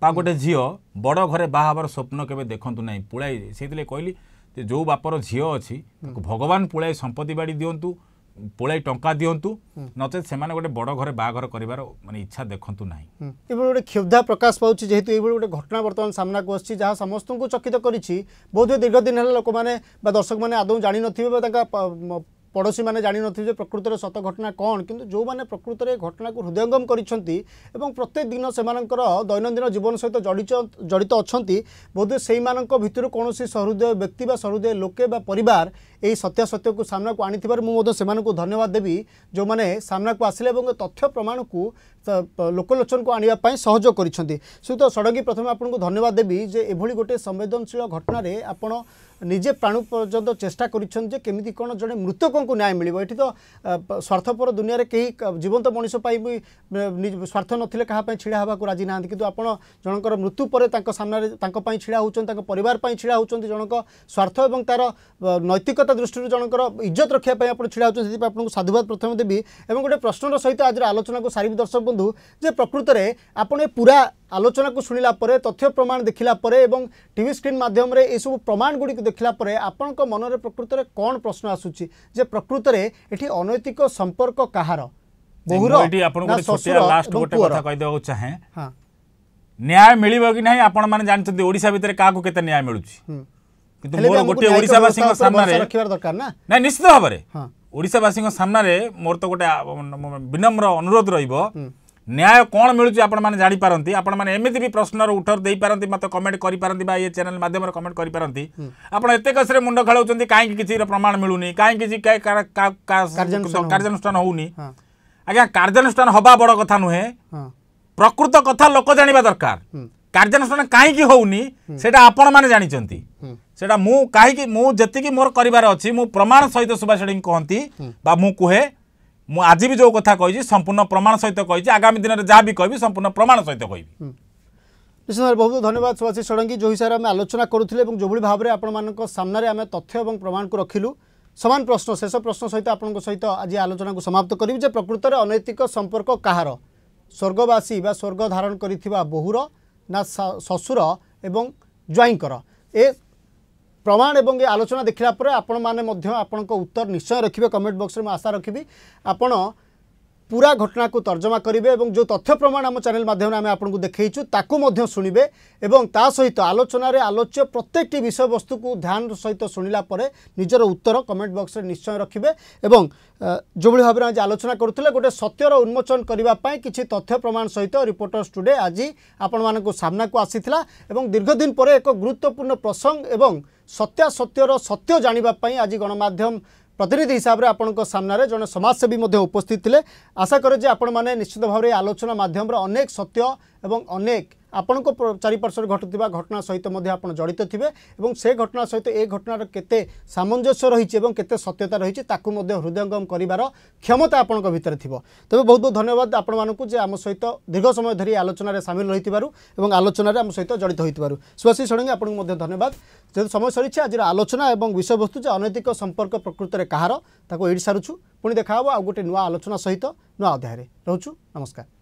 ବା ଗୋଟେ ଝିଅ ବଡ଼ ଘରେ ବାହାହେବାର ସ୍ୱପ୍ନ କେବେ ଦେଖନ୍ତୁ ନାହିଁ ପୁଳାଇ ସେଇଥିରେ କହିଲି ଯେ ଯେଉଁ ବାପର ଝିଅ ଅଛି ତାକୁ ଭଗବାନ ପୁଳାଇ ସମ୍ପତ୍ତି ବାଡ଼ି ଦିଅନ୍ତୁ ପୁଳାଇ ଟଙ୍କା ଦିଅନ୍ତୁ ନଚେତ୍ ସେମାନେ ଗୋଟେ ବଡ଼ ଘରେ ବାହାଘର କରିବାର ମାନେ ଇଚ୍ଛା ଦେଖନ୍ତୁ ନାହିଁ ଏଭଳି ଗୋଟେ କ୍ଷୁଧା ପ୍ରକାଶ ପାଉଛି ଯେହେତୁ ଏଇଭଳି ଗୋଟେ ଘଟଣା ବର୍ତ୍ତମାନ ସାମ୍ନାକୁ ଆସିଛି ଯାହା ସମସ୍ତଙ୍କୁ ଚକିତ କରିଛି ବହୁତ ଦୀର୍ଘ ଦିନ ହେଲା ଲୋକମାନେ ବା ଦର୍ଶକମାନେ ଆଦୌ ଜାଣିନଥିବେ ବା ତାଙ୍କ ପଡ଼ୋଶୀ ମାନେ ଜାଣିନଥିବେ ଯେ ପ୍ରକୃତରେ ସତ ଘଟଣା କ'ଣ କିନ୍ତୁ ଯେଉଁମାନେ ପ୍ରକୃତରେ ଘଟଣାକୁ ହୃଦୟଙ୍ଗମ କରିଛନ୍ତି ଏବଂ ପ୍ରତ୍ୟେକ ଦିନ ସେମାନଙ୍କର ଦୈନନ୍ଦିନ ଜୀବନ ସହିତ ଜଡ଼ିତ ଜଡ଼ିତ ଅଛନ୍ତି ବୋଧହୁଏ ସେଇମାନଙ୍କ ଭିତରୁ କୌଣସି ସହୃଦୟ ବ୍ୟକ୍ତି ବା ସହୃଦୟ ଲୋକେ ବା ପରିବାର ଏହି ସତ୍ୟାସତ୍ୟକୁ ସାମ୍ନାକୁ ଆଣିଥିବାରୁ ମୁଁ ମଧ୍ୟ ସେମାନଙ୍କୁ ଧନ୍ୟବାଦ ଦେବି ଯେଉଁମାନେ ସାମ୍ନାକୁ ଆସିଲେ ଏବଂ ତଥ୍ୟ ପ୍ରମାଣକୁ ଲୋକଲୋଚନକୁ ଆଣିବା ପାଇଁ ସହଯୋଗ କରିଛନ୍ତି ଶ୍ରୀଯୁକ୍ତ ଷଡ଼ଙ୍ଗୀ ପ୍ରଥମେ ଆପଣଙ୍କୁ ଧନ୍ୟବାଦ ଦେବି ଯେ ଏଭଳି ଗୋଟିଏ ସମ୍ବେଦନଶୀଳ ଘଟଣାରେ ଆପଣ ନିଜେ ପ୍ରାଣୁ ପର୍ଯ୍ୟନ୍ତ ଚେଷ୍ଟା କରିଛନ୍ତି ଯେ କେମିତି କ'ଣ ଜଣେ ମୃତକଙ୍କୁ ନ୍ୟାୟ ମିଳିବ ଏଠି ତ ସ୍ୱାର୍ଥପର ଦୁନିଆରେ କେହି ଜୀବନ୍ତ ମଣିଷ ପାଇଁ ବି ସ୍ୱାର୍ଥ ନଥିଲେ କାହା ପାଇଁ ଛିଡ଼ା ହେବାକୁ ରାଜି ନାହାନ୍ତି କିନ୍ତୁ ଆପଣ ଜଣଙ୍କର ମୃତ୍ୟୁ ପରେ ତାଙ୍କ ସାମ୍ନାରେ ତାଙ୍କ ପାଇଁ ଛିଡ଼ା ହେଉଛନ୍ତି ତାଙ୍କ ପରିବାର ପାଇଁ ଛିଡ଼ା ହେଉଛନ୍ତି ଜଣଙ୍କ ସ୍ୱାର୍ଥ ଏବଂ ତା'ର ନୈତିକତା ଦୃଷ୍ଟିରୁ ଜଣଙ୍କର ଇଜ୍ଜତ ରଖିବା ପାଇଁ ଆପଣ ଛିଡ଼ା ହେଉଛନ୍ତି ସେଥିପାଇଁ ଆପଣଙ୍କୁ ସାଧୁବାଦ ପ୍ରଥମେ ଦେବି ଏବଂ ଗୋଟେ ପ୍ରଶ୍ନର ସହିତ ଆଜିର ଆଲୋଚନାକୁ ସାରିବି ଦର୍ଶକ ଦେଖନ୍ତୁ ଯେ ପ୍ରକୃତରେ ଆପଣ ଏ ପୁରା ଆଲୋଚନାକୁ ଶୁଣିଲା ପରେ ତଥ୍ୟ ପ୍ରମାଣ ଦେଖିଲା ପରେ ଏବଂ ଟିଭି ସ୍କ୍ରିନ୍ ମାଧ୍ୟମରେ ଏସବୁ ପ୍ରମାଣ ଗୁଡ଼ିକୁ ଦେଖିଲା ପରେ ଆପଣଙ୍କ ମନରେ ପ୍ରକୃତରେ କ'ଣ ପ୍ରଶ୍ନ ଆସୁଛି ଯେ ପ୍ରକୃତରେ ଏଠି ଅନୈତିକ ସମ୍ପର୍କ କାହାର ଚାହେଁ ନ୍ୟାୟ ମିଳିବ କି ନାହିଁ ଆପଣମାନେ ଜାଣିଛନ୍ତି ଓଡ଼ିଶା ଭିତରେ କାହାକୁ କେତେ ନ୍ୟାୟ ମିଳୁଛି କିନ୍ତୁ ମୋର ଗୋଟିଏ ଓଡ଼ିଶାବାସୀଙ୍କ ସାମ୍ନାରେ ନାଇଁ ନିଶ୍ଚିତ ଭାବରେ ତ ଗୋଟେ ଅନୁରୋଧ ରହିବ ନ୍ୟାୟ କ'ଣ ମିଳୁଛି ଆପଣମାନେ ଜାଣିପାରନ୍ତି ଆପଣମାନେ ଏମିତି ବି ପ୍ରଶ୍ନର ଉତ୍ତର ଦେଇପାରନ୍ତି ମୋତେ କମେଣ୍ଟ କରିପାରନ୍ତି ବା ଏ ଚ୍ୟାନେଲ୍ ମାଧ୍ୟମରେ କମେଣ୍ଟ କରିପାରନ୍ତି ଆପଣ ଏତେ କଷରେ ମୁଣ୍ଡ ଖେଳାଉଛନ୍ତି କାହିଁକି କିଛିର ପ୍ରମାଣ ମିଳୁନି କାହିଁକି କିଛି କାର୍ଯ୍ୟାନୁଷ୍ଠାନ ହେଉନି ଆଜ୍ଞା କାର୍ଯ୍ୟାନୁଷ୍ଠାନ ହେବା ବଡ଼ କଥା ନୁହେଁ ପ୍ରକୃତ କଥା ଲୋକ ଜାଣିବା ଦରକାର କାର୍ଯ୍ୟାନୁଷ୍ଠାନ କାହିଁକି ହେଉନି ସେଇଟା ଆପଣମାନେ ଜାଣିଛନ୍ତି ସେଇଟା ମୁଁ କାହିଁକି ମୁଁ ଯେତିକି ମୋର କରିବାର ଅଛି ମୁଁ ପ୍ରମାଣ ସହିତ ସୁଭାଷ କହନ୍ତି ବା ମୁଁ କୁହେ ମୁଁ ଆଜି ବି ଯେଉଁ କଥା କହିଛି ସମ୍ପୂର୍ଣ୍ଣ ପ୍ରମାଣ ସହିତ କହିଛି ଆଗାମୀ ଦିନରେ ଯାହା ବି କହିବି ସମ୍ପୂର୍ଣ୍ଣ ପ୍ରମାଣ ସହିତ କହିବି ନିଶ୍ଚିତ ଭାବରେ ବହୁତ ଧନ୍ୟବାଦ ସୁଭାଷୀ ଷଡ଼ଙ୍ଗୀ ଯେଉଁ ହିସାବରେ ଆମେ ଆଲୋଚନା କରୁଥିଲେ ଏବଂ ଯେଉଁଭଳି ଭାବରେ ଆପଣମାନଙ୍କ ସାମ୍ନାରେ ଆମେ ତଥ୍ୟ ଏବଂ ପ୍ରମାଣକୁ ରଖିଲୁ ସମାନ ପ୍ରଶ୍ନ ଶେଷ ପ୍ରଶ୍ନ ସହିତ ଆପଣଙ୍କ ସହିତ ଆଜି ଆଲୋଚନାକୁ ସମାପ୍ତ କରିବି ଯେ ପ୍ରକୃତରେ ଅନୈତିକ ସମ୍ପର୍କ କାହାର ସ୍ୱର୍ଗବାସୀ ବା ସ୍ୱର୍ଗ ଧାରଣ କରିଥିବା ବୋହୁର ନା ଶ୍ୱଶୁର ଏବଂ ଜ୍ୱାଇଁଙ୍କର ଏ প্রমাণ এবং এই আলোচনা দেখিলা পরে আপনার আপনার উত্তর নিশ্চয় রাখবে কমেন্ট বক্সরে মু আশা রাখবি আপনার পুরা ঘটনা কু তর্জমা করবে এবং যে তথ্য প্রমাণ আমার চ্যানেল মাধ্যমে আমি আপনার দেখেছু তাকে শুণবে এবং তা সহিত আলোচনার আলোচ্য প্রত্যেকটি বিষয়বস্তু ধ্যান সহিত শুণিলা পরে নিজের উত্তর কমেন্ট বক্সরে নিশ্চয় রাখবে এবং যেভাবে ভাবে আজ আলোচনা করুলে গোটে সত্যর উন্মোচন করা কিছু তথ্য প্রমাণ সহিত রিপোর্টর্স টুডে আজ আপনার সামনাকু আসি এবং দীর্ঘদিন পরে এক গুরুত্বপূর্ণ প্রসঙ্গ এবং ସତ୍ୟାସତ୍ୟର ସତ୍ୟ ଜାଣିବା ପାଇଁ ଆଜି ଗଣମାଧ୍ୟମ ପ୍ରତିନିଧି ହିସାବରେ ଆପଣଙ୍କ ସାମ୍ନାରେ ଜଣେ ସମାଜସେବୀ ମଧ୍ୟ ଉପସ୍ଥିତ ଥିଲେ ଆଶା କରେ ଯେ ଆପଣମାନେ ନିଶ୍ଚିତ ଭାବରେ ଆଲୋଚନା ମାଧ୍ୟମରେ ଅନେକ ସତ୍ୟ ଏବଂ ଅନେକ আপনক চারি পারসর ঘটতিবা ঘটনা সহিত মধ্যে আপন জড়িত থিবে এবং সেই ঘটনা সহিত এক ঘটনাৰ কতে সামঞ্জস্য ৰহীছে এবং কতে সত্যতা ৰহীছে তাকু মধ্যে হৃদয়ংগম কৰিবৰ ক্ষমতা আপনক ভিতৰ থিব। তebe বহুত বহুত ধন্যবাদ আপন মানক যে আম সৈতে দীঘল সময় ধৰি আলোচনাৰে সামিল ৰহিতি পারু এবং আলোচনাৰে আম সৈতে জড়িত হৈ থিত পারু। স্বস্তি সৰঙে আপনক মধ্যে ধন্যবাদ যে সময় সৰিছে আজিৰ আলোচনা আৰু বিষয়বস্তু যে অনৈতিকৰ সম্পৰ্ক প্ৰকৃতিৰ কাহৰ তাকো এৰি সারচু পুনৰ দেখা হব আৰু গটে নৱ আলোচনা সহিত নৱ অধ্যায়ৰে ৰাওচু নমস্কাৰ